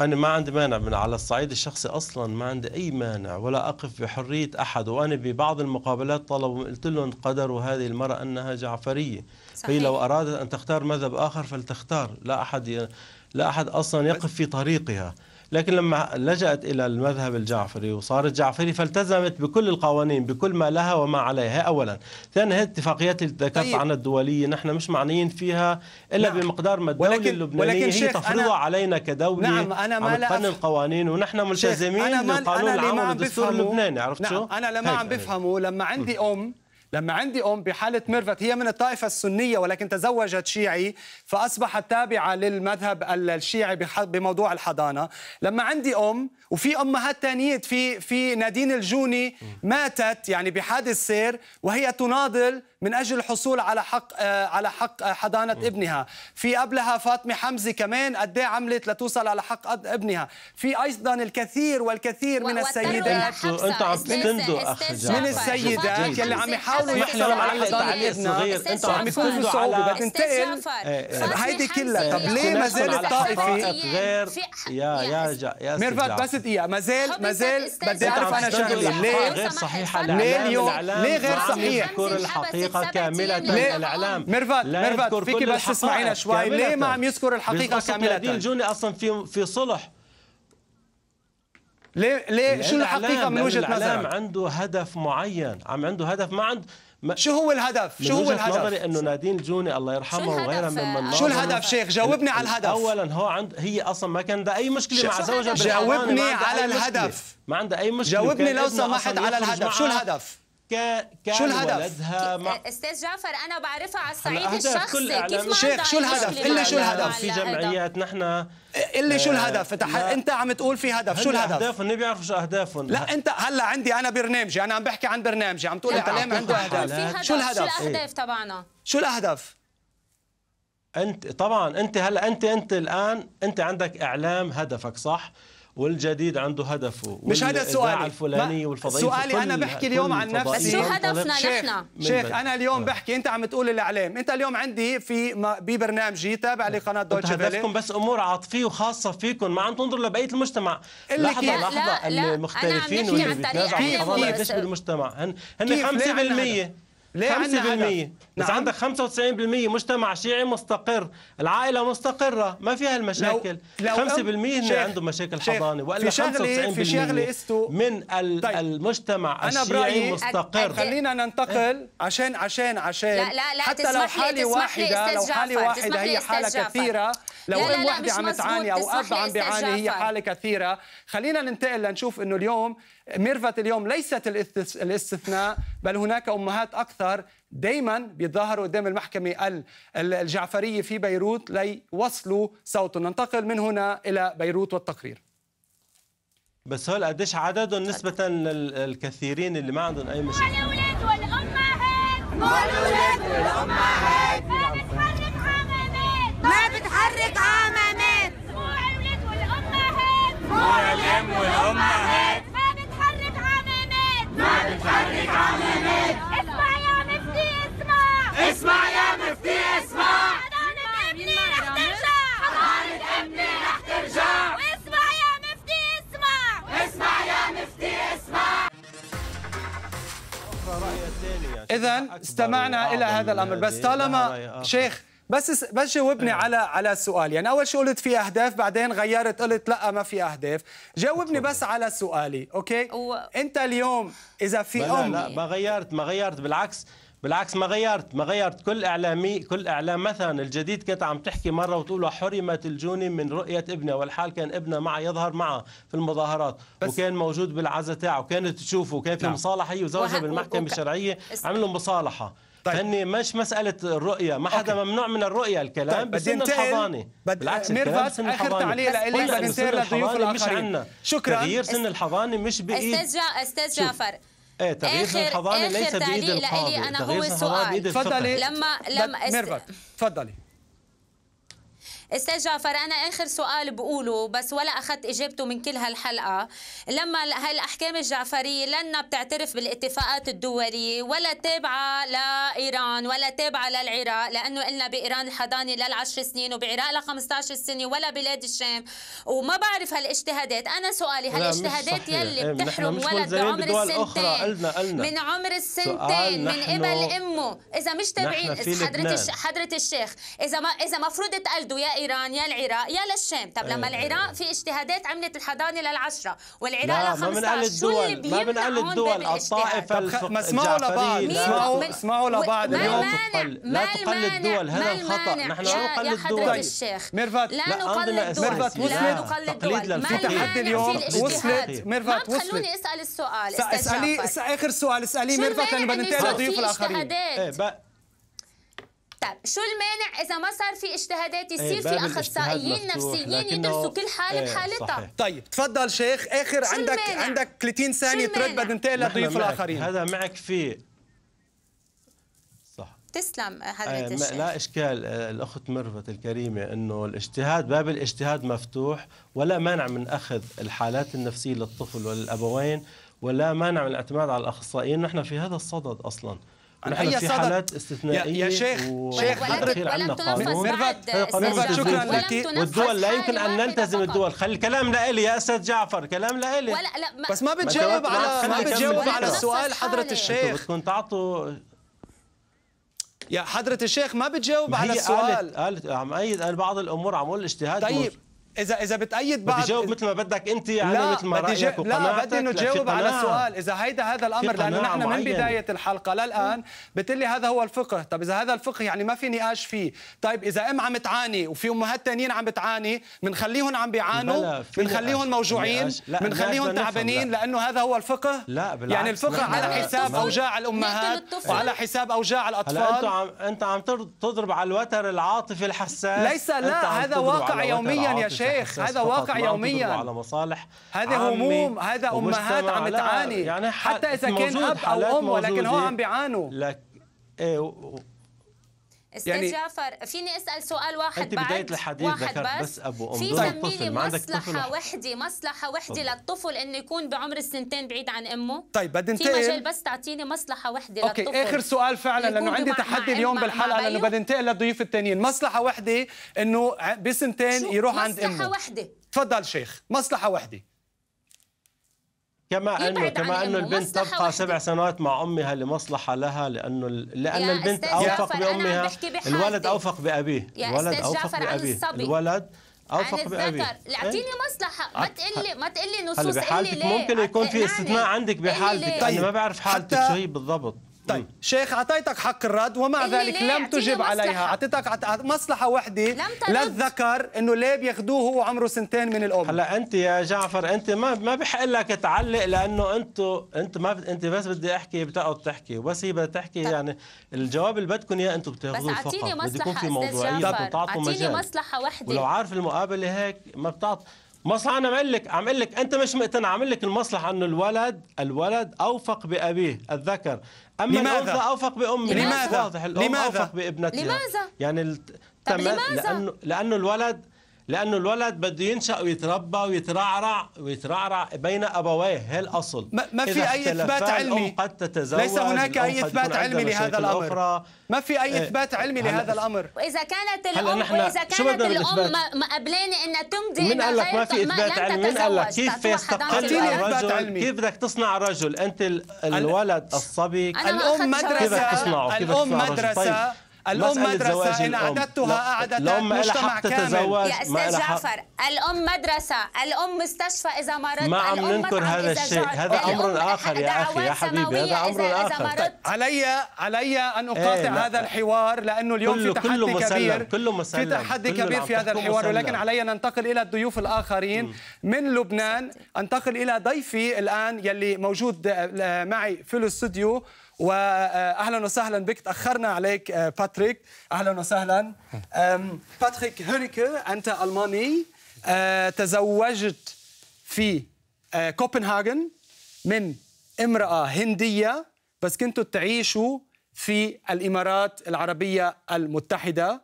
أنا ما عندي مانع من على الصعيد الشخصي أصلا ما عندي أي مانع ولا أقف بحرية أحد وأنا ببعض المقابلات طلبوا قلت لهم قدروا هذه المرأة أنها جعفرية صحيح. هي لو أرادت أن تختار مذهب آخر فلتختار لا أحد لا أحد أصلا يقف في طريقها لكن لما لجأت إلى المذهب الجعفري وصارت جعفري فالتزمت بكل القوانين بكل ما لها وما عليها أولا ثانيا هذه الاتفاقيات اللي ذكرت طيب. عنها الدولية نحن مش معنيين فيها إلا نعم. بمقدار ما الدولة ولكن اللبنانية ولكن هي تفرضها علينا كدولة نعم أنا ما لا أف... القوانين ونحن ملتزمين بالقانون العام والدستور اللبناني عرفت نعم. شو؟ أنا لما عم بفهمه لما عندي أم لما عندي أم بحالة ميرفت هي من الطائفة السنية ولكن تزوجت شيعي فأصبحت تابعة للمذهب الشيعي بموضوع الحضانة لما عندي أم وفي أمهات تانية في في نادين الجوني ماتت يعني بحادث سير وهي تناضل من اجل الحصول على حق آه، على حق آه، حضانه ابنها في قبلها فاطمه حمزه كمان قد إيه عملت لتوصل على حق ابنها في ايضا الكثير والكثير من السيدات انت عم تندو اخ من السيدات يلي عم يحاولوا اسمح لي لما معلق تعليق صغير انتوا عم تفوزوا على بتنتقل هيدي كلها طب ليه ما زال الطائفي غير يا يا يا ميرفت بس دقيقه ما زال ما زال بدي اعرف انا شغلي ليه غير صحيح ليه اليوم ليه غير صحيح يذكر الحقيقه كامله الاعلام ميرفت ميرفت فيكي بس تسمعينا شوي ليه ما عم يذكر الحقيقه كامله الجنه اصلا في في صلح ليه ليه شو الحقيقه من وجهه نظرك؟ الاعلام عنده هدف معين، عم عنده هدف ما عنده ما شو هو الهدف؟ شو هو الهدف؟ نظري انه نادين جوني الله يرحمه وغيرها من آه، شو الهدف شيخ؟ جاوبني على الهدف اولا هو عند هي اصلا ما كان عندها اي مشكله مع زوجها جاوبني على الهدف ما عندها اي مشكله جاوبني لو سمحت على الهدف، شو الهدف؟ ك... شو الهدف؟ مع... استاذ جعفر انا بعرفها على الصعيد الشخصي كيف ما شيخ شو الهدف؟ قل لي شو الهدف؟ في جمعيات نحن قل لي شو آه، الهدف؟ لا. انت عم تقول في هدف، شو الهدف؟ اهدافهم ما بيعرفوا شو اهدافهم لا انت هلا عندي انا برنامجي، انا عم بحكي عن برنامجي، عم تقول لي عنده اهداف، شو الهدف؟ شو الاهداف تبعنا؟ شو الاهداف؟ انت طبعا انت هلا انت انت الان انت عندك اعلام هدفك صح؟ والجديد عنده هدفه مش هذا سؤالي الفلانية والفضائي سؤالي أنا بحكي اليوم عن نفسي شو هدفنا نحن شيخ أنا اليوم آه. بحكي أنت عم تقول الإعلام أنت اليوم عندي في ببرنامجي تابع لقناة دويتش فيلي هدفكم بس أمور عاطفية وخاصة فيكم ما عم تنظروا لبقية المجتمع لحظة كيف. لحظة لا المختلفين واللي بيتنازعوا عن القضايا قديش بالمجتمع هن 5% ليه 5% بس نعم. عندك 95% مجتمع شيعي مستقر العائله مستقره ما فيها المشاكل لو... لو 5% هن عندهم مشاكل حضانه والا 95% في شغله استو من ال... طيب. المجتمع أنا الشيعي مستقر أد... خلينا ننتقل إيه؟ عشان عشان عشان لا لا لا حتى لو حالي واحده لو حالي واحده هي حاله كثيره لو ام واحده عم تعاني او اب عم بيعاني هي حاله كثيره خلينا ننتقل لنشوف انه اليوم ميرفت اليوم ليست الاستثناء بل هناك امهات اكثر دايما بيتظاهروا قدام المحكمة الجعفرية في بيروت ليوصلوا صوتهم ننتقل من هنا إلى بيروت والتقرير بس هول قديش عددهم نسبة للكثيرين اللي ما عندهم أي مشكلة الأولاد والأمهات الأولاد والأمهات ما بتحرك عمامات ما بتحرك عمامات دموع الأولاد والأمهات دموع الأم والأمهات ما بتحرك عمامات ما بتحرك عمامات اسمع يا مفتي اسمع حضانة ابني رح ترجع حضانة ابني رح ترجع واسمع يا مفتي اسمع اسمع يا مفتي اسمع اذا استمعنا الى هذا الامر بس طالما شيخ بس بس جاوبني على على السؤال يعني اول شيء قلت في اهداف بعدين غيرت قلت لا ما في اهداف جاوبني بس على سؤالي اوكي انت اليوم اذا في ام لا ما غيرت ما غيرت بالعكس بالعكس ما غيرت ما غيرت كل اعلامي كل اعلام مثلا الجديد كانت عم تحكي مره وتقول حرمت الجوني من رؤيه ابنه والحال كان ابنه معه يظهر معه في المظاهرات وكان موجود بالعزة تاعه وكانت تشوفه وكان في نعم. مصالحه هي وزوجها بالمحكمه وك... الشرعيه عملوا مصالحه طيب. فاني مش مساله الرؤيه ما حدا أوكي. ممنوع من الرؤيه الكلام طيب. بس الحضانه بد... بالعكس ميرفاس اخر تعليق لإلي بدي ننتقل للضيوف الاخرين مش عنا شكرا تغيير سن الحضانه مش بايد استاذ استاذ جعفر ايه تغيير آخر الحضانه ليس بايد القاضي انا هو السؤال تفضلي لما لما تفضلي استاذ جعفر انا اخر سؤال بقوله بس ولا اخذت اجابته من كل هالحلقه لما هالاحكام الجعفريه لنا بتعترف بالاتفاقات الدوليه ولا تابعه لايران ولا تابعه للعراق لانه قلنا بايران الحضانه للعشر سنين وبعراق ل 15 سنه ولا بلاد الشام وما بعرف هالاجتهادات انا سؤالي هالاجتهادات يلي إيه، بتحرم ولد بعمر السنتين من عمر السنتين من قبل امه اذا مش تابعين حضره الشيخ اذا ما اذا مفروض تقلدوا يا ايران يا العراق يا للشام طب لما أيوة. العراق في اجتهادات عملت الحضانه للعشره والعراق ل 15 شو اللي بيمنع ما بنقل الدول الطائفه ما اسمعوا لبعض اسمعوا اسمعوا لبعض اليوم لا تقل الدول هذا الخطا نحن لا نقلد دول الشيخ طيب. ميرفت لا نقلد دول ميرفت وصلت في تحدي اليوم وصلت ميرفت وصلت طيب. خلوني اسال السؤال اسالي اخر سؤال اسالي ميرفت لانه بدنا ننتقل لضيوف الاخرين طيب شو المانع اذا ما صار في اجتهادات إيه، يصير في اخصائيين نفسيين يدرسوا كل حاله إيه، بحالتها طيب تفضل شيخ اخر عندك عندك 30 ثانيه ترد بدنا ننتقل للضيوف الاخرين هذا معك في تسلم حضرة آه، الشيخ لا إشكال آه، الأخت مرفت الكريمة أنه الاجتهاد باب الاجتهاد مفتوح ولا مانع من أخذ الحالات النفسية للطفل وللأبوين ولا مانع من الاعتماد على الأخصائيين نحن في هذا الصدد أصلاً عن اي في حالات استثنائيه يا شيخ شيخ حضرتك ولم تنفذ ميرفت شكرا لك والدول لا يمكن ان نلتزم الدول خلي الكلام لالي يا استاذ جعفر كلام لالي لا لا بس ما بتجاوب على ما بتجاوب على السؤال حضره الشيخ بدكم تعطوا يا حضرة الشيخ ما بتجاوب على السؤال قالت قالت عم أيد قال بعض الأمور عم أقول اجتهاد طيب اذا اذا بتايد بعض بدي جاوب مثل ما بدك انت يعني لا مثل ما بدي رايك لا بدي انه تجاوب على السؤال اذا هيدا هذا الامر لانه نحن من بدايه الحلقه للان بتلي هذا هو الفقه طب اذا هذا الفقه يعني ما في نقاش فيه طيب اذا ام عم تعاني وفي امهات ثانيين عم بتعاني بنخليهم عم بيعانوا بنخليهم موجوعين بنخليهم تعبانين لانه هذا هو الفقه لا بالعكس يعني الفقه على حساب اوجاع الامهات وعلى حساب اوجاع الاطفال انت عم انت عم تضرب على الوتر العاطفي الحساس ليس لا هذا واقع يوميا يا شيخ شيخ هذا واقع يوميا على مصالح هذا هموم هذا امهات عم تعاني يعني حتى اذا كان اب او ام ولكن هو عم بيعانوا لك ايه استاذ يعني جعفر فيني اسال سؤال واحد انت بدايه الحديث واحد بس, بس ابو ام في سميلي طيب، مصلحه وحده مصلحه وحده للطفل انه يكون بعمر السنتين بعيد عن امه طيب بدي انتقل في مجال بس تعطيني مصلحه وحده للطفل اوكي اخر سؤال فعلا لانه عندي تحدي اليوم بالحلقه لانه بدي انتقل للضيوف الثانيين مصلحه وحده انه بسنتين يروح عند امه مصلحه وحده تفضل شيخ مصلحه وحده كما انه كما انه البنت تبقى سبع سنوات مع امها لمصلحه لها لانه لان البنت اوفق بامها الولد اوفق بابيه الولد اوفق بابيه الولد اوفق بابي اعطيني مصلحه ما تقلي ما تقلي نصوص هلا بحالتك ممكن يكون في استثناء عندك بحالتك انا ما بعرف حالتك شو هي بالضبط طيب شيخ اعطيتك حق الرد ومع ذلك لم تجب عليها اعطيتك مصلحه وحده للذكر انه ليه بياخذوه هو عمره سنتين من الام هلا انت يا جعفر انت ما ما بحق لك تعلق لانه انتوا انت ما بت... انت بس بدي احكي بتقعد تحكي وبس هي بدها تحكي طيب. يعني الجواب اللي بدكم اياه انتم بتاخذوه فقط بده يكون في موضوعيه بتعطوا مجال مصلحه وحده ولو عارف المقابله هيك ما بتعطي مصلحه انا عم لك عم لك انت مش مقتنع عم لك المصلحه انه الولد الولد اوفق بابيه الذكر اما الانثى اوفق بامه لماذا واضح الام لماذا؟ اوفق بابنتها لماذا يعني الت... لماذا؟ لانه لانه الولد لانه الولد بده ينشا ويتربى ويترعرع ويترعرع بين ابويه هي الاصل ما, ما في اي اثبات علمي قد تتزوج ليس هناك اي اثبات علمي لهذا الامر ما في اي إيه. اثبات علمي لهذا الامر واذا كانت الام واذا كانت الام قبلانه انها تمضي من قال لك ما في اثبات علمي من قال لك كيف يستقل الرجل كيف بدك تصنع رجل انت الولد الصبي الام مدرسه الام مدرسه طيب. الام مدرسه ان اعددتها اعددت مجتمع كامل يا استاذ جعفر الام مدرسه الام مستشفى اذا مرضت ما عم ننكر هذا الشيء هذا امر اخر يا اخي يا حبيبي هذا امر اخر طيب، طيب، علي علي ان إيه، اقاطع هذا الحوار لانه اليوم في تحدي كبير كله مسلم في تحدي كبير في نعم، هذا الحوار ولكن علي ان ننتقل الى الضيوف الاخرين من لبنان انتقل الى ضيفي الان يلي موجود آه، معي في الاستوديو واهلا وسهلا بك تاخرنا عليك آه، باتريك اهلا وسهلا باتريك هوريكه انت الماني آه، تزوجت في آه، كوبنهاجن من امراه هنديه بس كنتوا تعيشوا في الامارات العربيه المتحده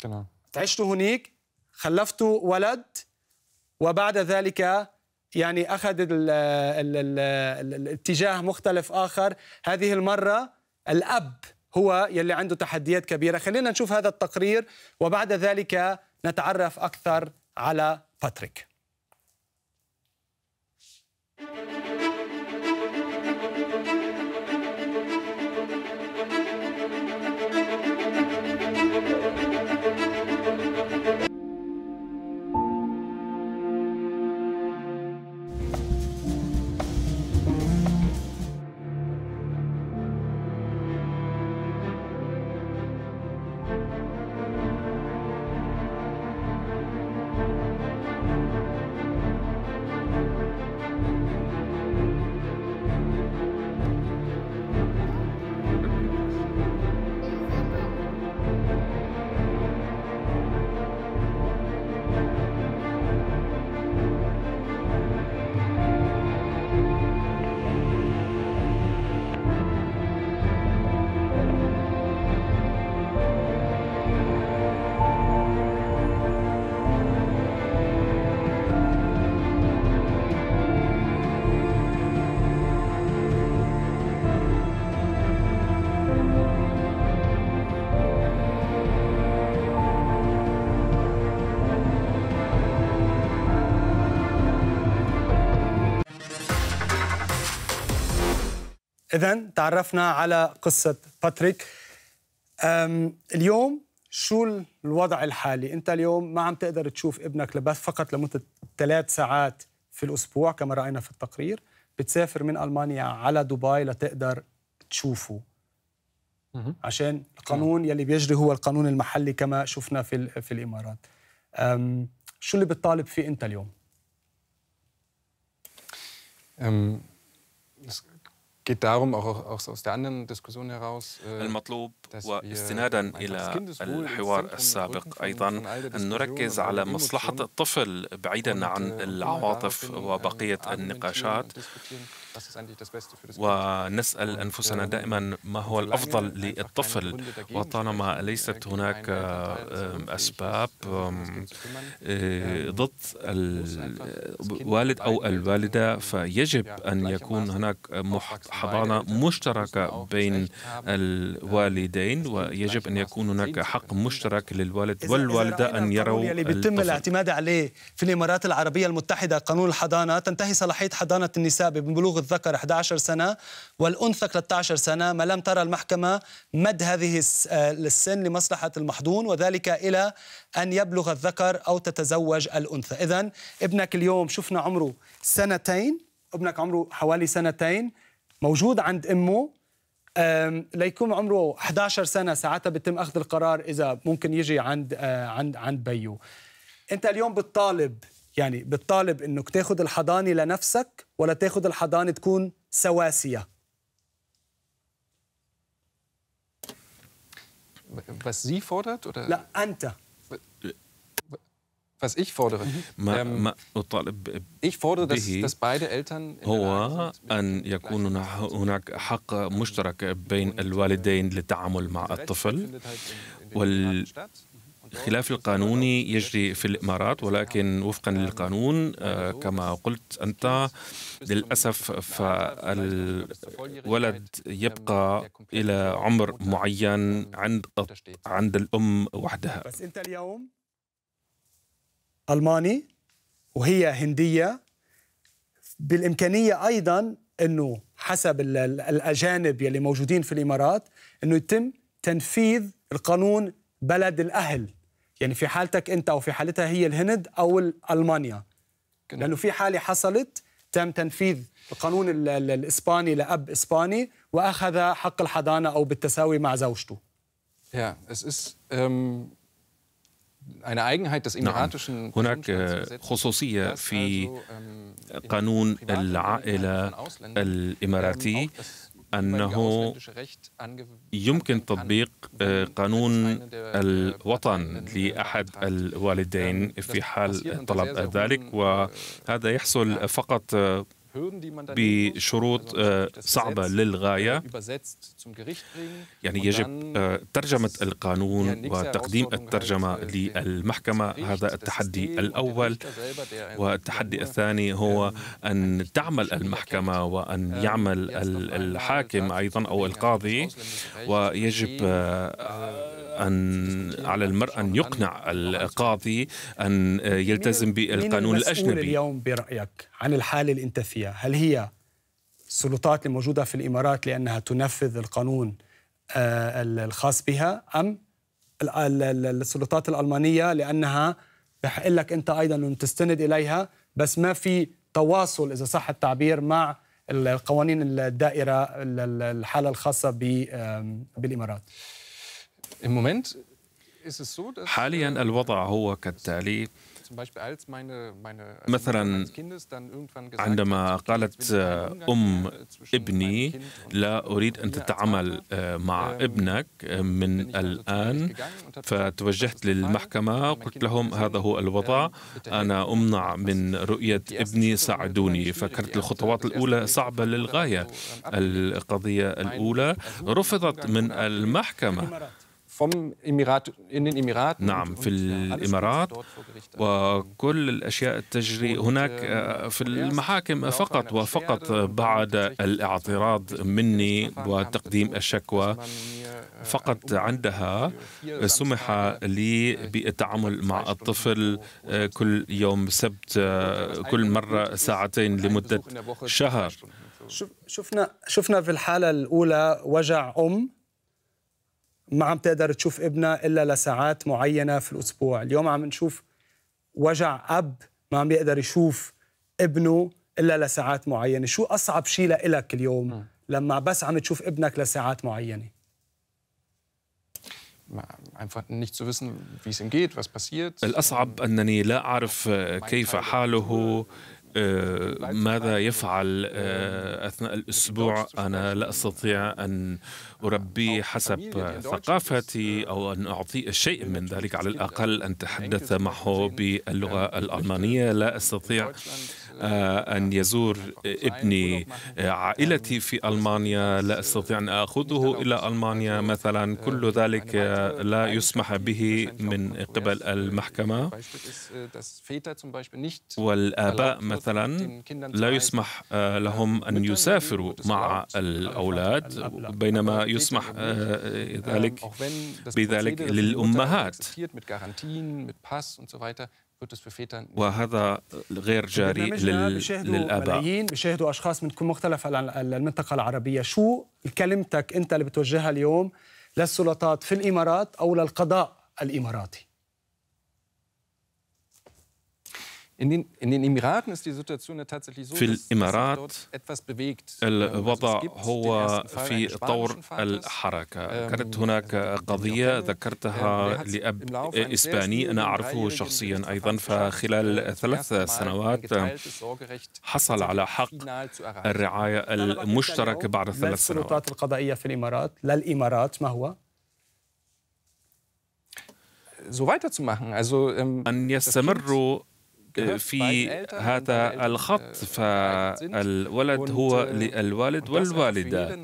تمام تعشتوا هناك خلفتوا ولد وبعد ذلك يعني اخذ الـ الـ الـ الاتجاه مختلف اخر هذه المره الاب هو يلي عنده تحديات كبيره خلينا نشوف هذا التقرير وبعد ذلك نتعرف اكثر على باتريك إذا تعرفنا على قصة باتريك اليوم شو الوضع الحالي؟ أنت اليوم ما عم تقدر تشوف ابنك لبس فقط لمدة ثلاث ساعات في الأسبوع كما رأينا في التقرير بتسافر من ألمانيا على دبي لتقدر تشوفه عشان القانون يلي بيجري هو القانون المحلي كما شفنا في, في الإمارات شو اللي بتطالب فيه أنت اليوم؟ geht darum, auch, auch aus der anderen Diskussion heraus. Äh, واستنادا إلى الحوار السابق أيضا أن نركز على مصلحة الطفل بعيدا عن العواطف وبقية النقاشات ونسأل أنفسنا دائما ما هو الأفضل للطفل وطالما ليست هناك أسباب ضد الوالد أو الوالدة فيجب أن يكون هناك حضانة مشتركة بين الوالدين الوالدين ويجب أن يكون هناك حق مشترك للوالد والوالدة أن يروا اللي بيتم الاعتماد عليه في الإمارات العربية المتحدة قانون الحضانة تنتهي صلاحية حضانة النساء ببلوغ الذكر 11 سنة والأنثى 13 سنة ما لم ترى المحكمة مد هذه آه، السن لمصلحة المحضون وذلك إلى أن يبلغ الذكر أو تتزوج الأنثى إذا ابنك اليوم شفنا عمره سنتين ابنك عمره حوالي سنتين موجود عند امه ليكون عمره 11 سنه ساعتها بتم اخذ القرار اذا ممكن يجي عند أه، عند عند بيو انت اليوم بتطالب يعني بتطالب انك تاخذ الحضانه لنفسك ولا تاخذ الحضانه تكون سواسيه Was sie fordert oder? لا أنت was ich fordere ما mhm. أطالب ähm, oh, äh, ich fordere, dass, dass beide Eltern هو أن يكون هناك حق مشترك بين الوالدين للتعامل مع الطفل والخلاف القانوني يجري في الامارات ولكن وفقا للقانون كما قلت انت للاسف فالولد يبقى الى عمر معين عند عند الام وحدها الماني وهي هنديه بالامكانيه ايضا انه حسب الاجانب يلي موجودين في الامارات انه يتم تنفيذ القانون بلد الاهل يعني في حالتك انت او في حالتها هي الهند او المانيا لانه في حاله حصلت تم تنفيذ القانون الاسباني لاب اسباني واخذ حق الحضانه او بالتساوي مع زوجته. Ja, es ist ähm, um, نعم هناك خصوصية في قانون العائلة الإماراتي أنه يمكن تطبيق قانون الوطن لأحد الوالدين في حال طلب ذلك وهذا يحصل فقط بشروط صعبة للغاية يعني يجب ترجمة القانون وتقديم الترجمة للمحكمة هذا التحدي الأول والتحدي الثاني هو أن تعمل المحكمة وأن يعمل الحاكم أيضا أو القاضي ويجب أن على المرء أن يقنع القاضي أن يلتزم بالقانون الأجنبي اليوم برأيك عن الحالة اللي أنت فيها هل هي السلطات الموجودة في الإمارات لأنها تنفذ القانون آه، الخاص بها أم السلطات الألمانية لأنها بحق لك أنت أيضا أن تستند إليها بس ما في تواصل إذا صح التعبير مع القوانين الدائرة الحالة الخاصة بالإمارات حاليا الوضع هو كالتالي مثلا عندما قالت آه، ام äh, ابني لا اريد ان تتعامل آه، مع ähm, ابنك آه، من الان فتوجهت للمحكمه قلت لهم هذا هو الوضع انا امنع من رؤيه ابني ساعدوني فكانت الخطوات الاولى صعبه للغايه ähm, القضيه الاولى رفضت من المحكمه vom Emirat in den Emiraten نعم في الإمارات وكل الأشياء تجري هناك في المحاكم فقط وفقط بعد الاعتراض مني وتقديم الشكوى فقط عندها سمح لي بالتعامل مع الطفل كل يوم سبت كل مرة ساعتين لمدة شهر شفنا شفنا في الحالة الأولى وجع أم ما عم تقدر تشوف ابنها الا لساعات معينه في الاسبوع، اليوم عم نشوف وجع اب ما عم يقدر يشوف ابنه الا لساعات معينه، شو اصعب شيء لإلك اليوم لما بس عم تشوف ابنك لساعات معينه؟ الأصعب أنني لا أعرف كيف حاله ماذا يفعل آه، آه، اثناء الاسبوع انا لا استطيع ان اربيه حسب ثقافتي آه، او ان اعطيه شيء من ذلك على الاقل ان اتحدث معه باللغه الالمانيه لا استطيع آه، أن يزور ابني آه، عائلتي في ألمانيا لا أستطيع أن أخذه إلى ألمانيا مثلا كل ذلك آه، لا يسمح به من قبل المحكمة والآباء مثلا لا يسمح لهم أن يسافروا مع الأولاد بينما يسمح ذلك بذلك للأمهات وهذا غير طيب، جاري لل... للاباء ملايين بيشاهدوا اشخاص من مختلف المنطقه العربيه شو كلمتك انت اللي بتوجهها اليوم للسلطات في الامارات او للقضاء الاماراتي في الإمارات الوضع هو في طور الحركة كانت هناك قضية ذكرتها لأب إسباني أنا أعرفه شخصيا أيضا فخلال ثلاث سنوات حصل على حق الرعاية المشتركة بعد ثلاث سنوات السلطات القضائية في الإمارات لا الإمارات ما هو؟ أن يستمروا آه، في إيه؟ طيب، هذا الخط فالولد هو آه، للوالد والوالدة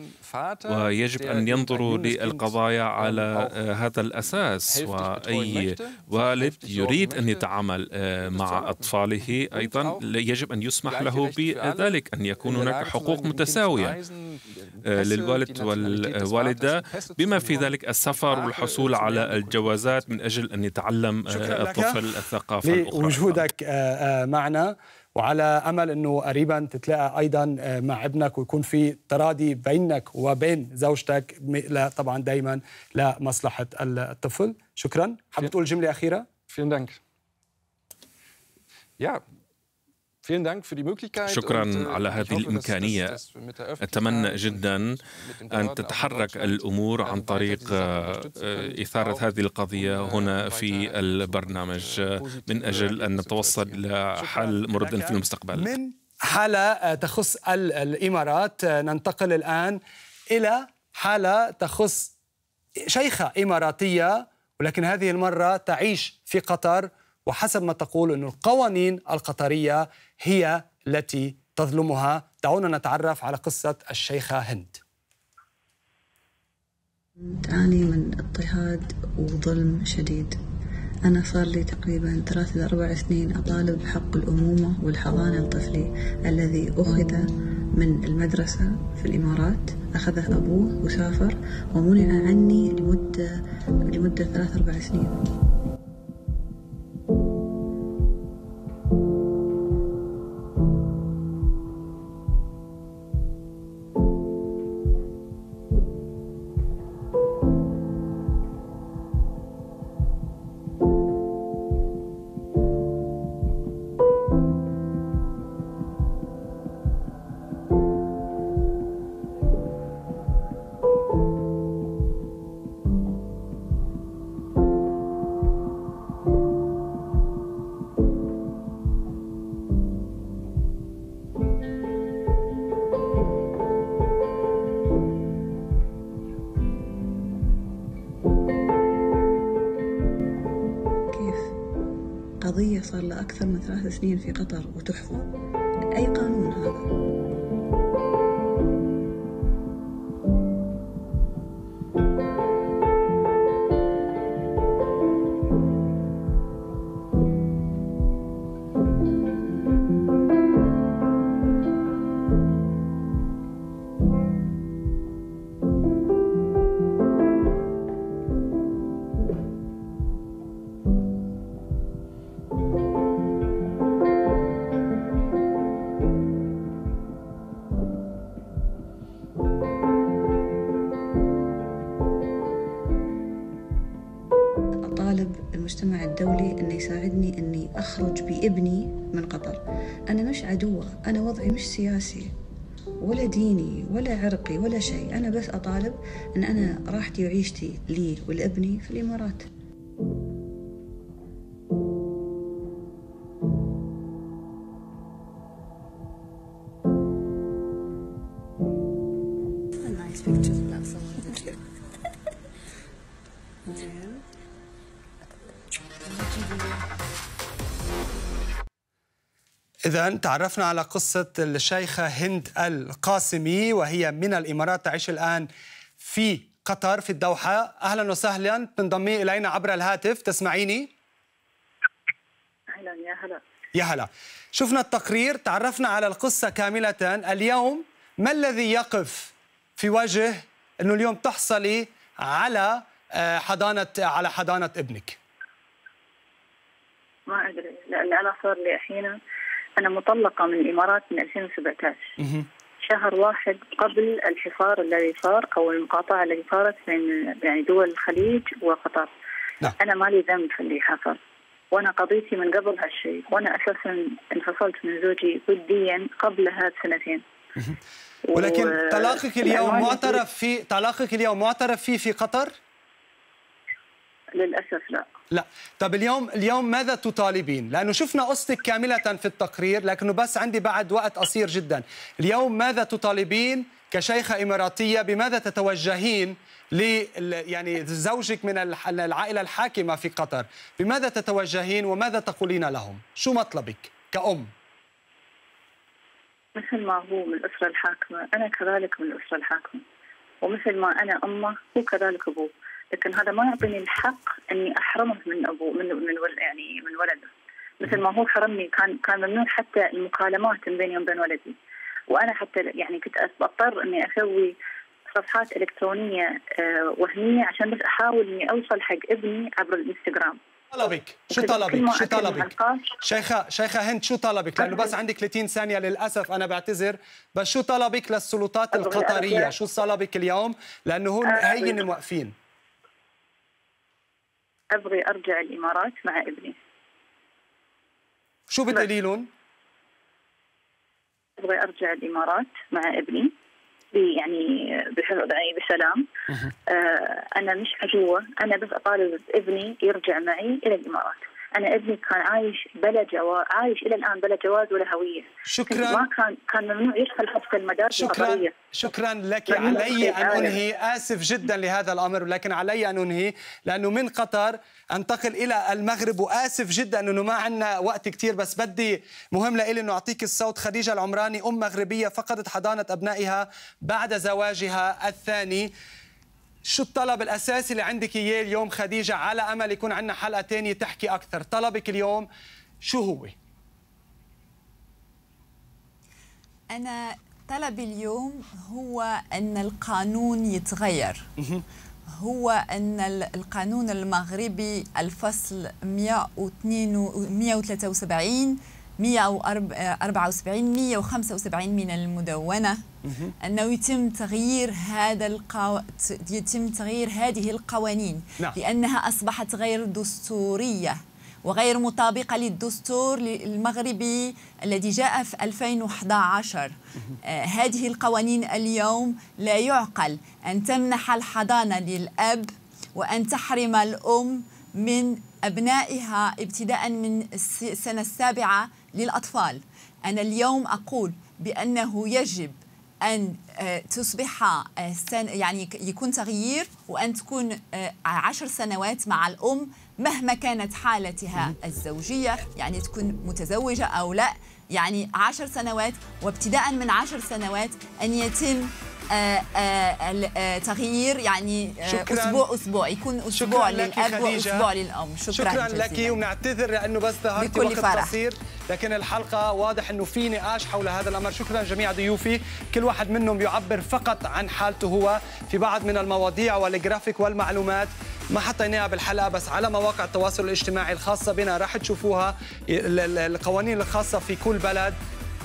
ويجب أن ينظروا للقضايا على آه، هذا الأساس وأي والد يريد أن يتعامل آه، مع أطفاله أيضا يجب أن يسمح له بذلك أن يكون هناك حقوق متساوية آه، للوالد والوالدة بما في ذلك السفر والحصول على الجوازات من أجل أن يتعلم الطفل الثقافة الأخرى وجودك معنا وعلى امل انه قريبا تتلاقى ايضا آه، مع ابنك ويكون في تراضي بينك وبين زوجتك لا طبعا دائما لمصلحه الطفل شكرا حاب تقول جمله اخيره Vielen Dank. شكرا äh, على هذه الإمكانية أتمنى جدا أن تتحرك الأمور عن طريق آه، آه، إثارة هذه القضية äh، هنا في البرنامج äh, من أجل أن نتوصل إلى حل مرد في المستقبل من حالة آه، تخص الإمارات ننتقل الآن إلى حالة تخص شيخة إماراتية ولكن هذه المرة تعيش في قطر وحسب ما تقول أن القوانين القطرية هي التي تظلمها دعونا نتعرف على قصة الشيخة هند تعاني من اضطهاد وظلم شديد أنا صار لي تقريبا ثلاث إلى أربع سنين أطالب بحق الأمومة والحضانة لطفلي الذي أخذ من المدرسة في الإمارات أخذه أبوه وسافر ومنع عني لمدة لمدة ثلاث أربع سنين سنين في قطر من قطر أنا مش عدوة أنا وضعي مش سياسي ولا ديني ولا عرقي ولا شيء أنا بس أطالب أن أنا راحتي وعيشتي لي ولابني في الإمارات إذا تعرفنا على قصة الشيخة هند القاسمي وهي من الإمارات تعيش الآن في قطر في الدوحة أهلا وسهلا تنضمي إلينا عبر الهاتف تسمعيني أهلا يا هلا يا هلا شفنا التقرير تعرفنا على القصة كاملة اليوم ما الذي يقف في وجه أنه اليوم تحصلي على آه، حضانة على حضانة ابنك ما أدري لأن أنا صار لي أحيانا أنا مطلقة من الإمارات من 2017 شهر واحد قبل الحصار الذي صار أو المقاطعة التي صارت بين يعني دول الخليج وقطر لا. نعم. أنا مالي ذنب في اللي حصل وانا قضيتي من قبل هالشيء وانا اساسا انفصلت من زوجي وديا قبلها بسنتين ولكن طلاقك اليوم يعني معترف فيه طلاقك اليوم معترف فيه في قطر؟ للاسف لا لا طب اليوم اليوم ماذا تطالبين لانه شفنا قصتك كامله في التقرير لكنه بس عندي بعد وقت قصير جدا اليوم ماذا تطالبين كشيخه اماراتيه بماذا تتوجهين ل يعني زوجك من العائله الحاكمه في قطر بماذا تتوجهين وماذا تقولين لهم شو مطلبك كأم مثل ما هو من الأسرة الحاكمة أنا كذلك من الأسرة الحاكمة ومثل ما أنا أمه هو كذلك أبوه لكن هذا ما يعطيني الحق اني احرمه من ابوه من من ول يعني من ولده مثل ما هو حرمني كان كان ممنوع حتى المكالمات بيني وبين ولدي وانا حتى يعني كنت اضطر اني اسوي صفحات الكترونيه آه، وهميه عشان بس احاول اني اوصل حق ابني عبر الانستغرام طلبك شو طلبك شو طلبك شيخه شيخه هند شو طلبك لانه بس عندك 30 ثانيه للاسف انا بعتذر بس شو طلبك للسلطات القطريه شو طلبك اليوم لانه هون آه، هين واقفين أبغي أرجع الإمارات مع ابني شو بدليلهم؟ أبغي أرجع الإمارات مع ابني يعني يعني بسلام أه. أنا مش حجوة أنا بس أطالب ابني يرجع معي إلى الإمارات انا ابني كان عايش بلا جواز عايش الى الان بلا جواز ولا هويه شكرا ما كان كان ممنوع يدخل حتى المدارس شكرا الحضرية. شكرا لك علي ان انهي اسف جدا لهذا الامر ولكن علي ان انهي لانه من قطر انتقل الى المغرب واسف جدا انه ما عندنا وقت كثير بس بدي مهم لإلي انه اعطيك الصوت خديجه العمراني ام مغربيه فقدت حضانه ابنائها بعد زواجها الثاني شو الطلب الاساسي اللي عندك اياه اليوم خديجه على امل يكون عندنا حلقه ثانيه تحكي اكثر طلبك اليوم شو هو انا طلبي اليوم هو ان القانون يتغير هو ان القانون المغربي الفصل 172 174 175 من المدونة أنه يتم تغيير هذا القو... يتم تغيير هذه القوانين نعم. لأنها أصبحت غير دستورية وغير مطابقة للدستور المغربي الذي جاء في 2011 آه، هذه القوانين اليوم لا يعقل أن تمنح الحضانة للأب وأن تحرم الأم من أبنائها ابتداء من السنة السابعة للأطفال أنا اليوم أقول بأنه يجب أن آه، تصبح آه، يعني يكون تغيير وأن تكون آه، عشر سنوات مع الأم مهما كانت حالتها الزوجية يعني تكون متزوجة أو لا يعني عشر سنوات وابتداء من عشر سنوات أن يتم آه، آه، آه، تغيير يعني شكرا اسبوع اسبوع يكون اسبوع للاب واسبوع للام شكرا شكرا لك ونعتذر لانه بس ظهرت وقت فرح. قصير لكن الحلقه واضح انه في نقاش حول هذا الامر شكرا جميع ضيوفي كل واحد منهم يعبر فقط عن حالته هو في بعض من المواضيع والجرافيك والمعلومات ما حطيناها بالحلقه بس على مواقع التواصل الاجتماعي الخاصه بنا راح تشوفوها القوانين الخاصه في كل بلد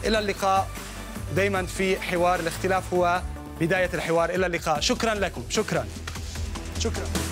الى اللقاء دائما في حوار الاختلاف هو بداية الحوار إلى اللقاء شكرا لكم شكرا شكرا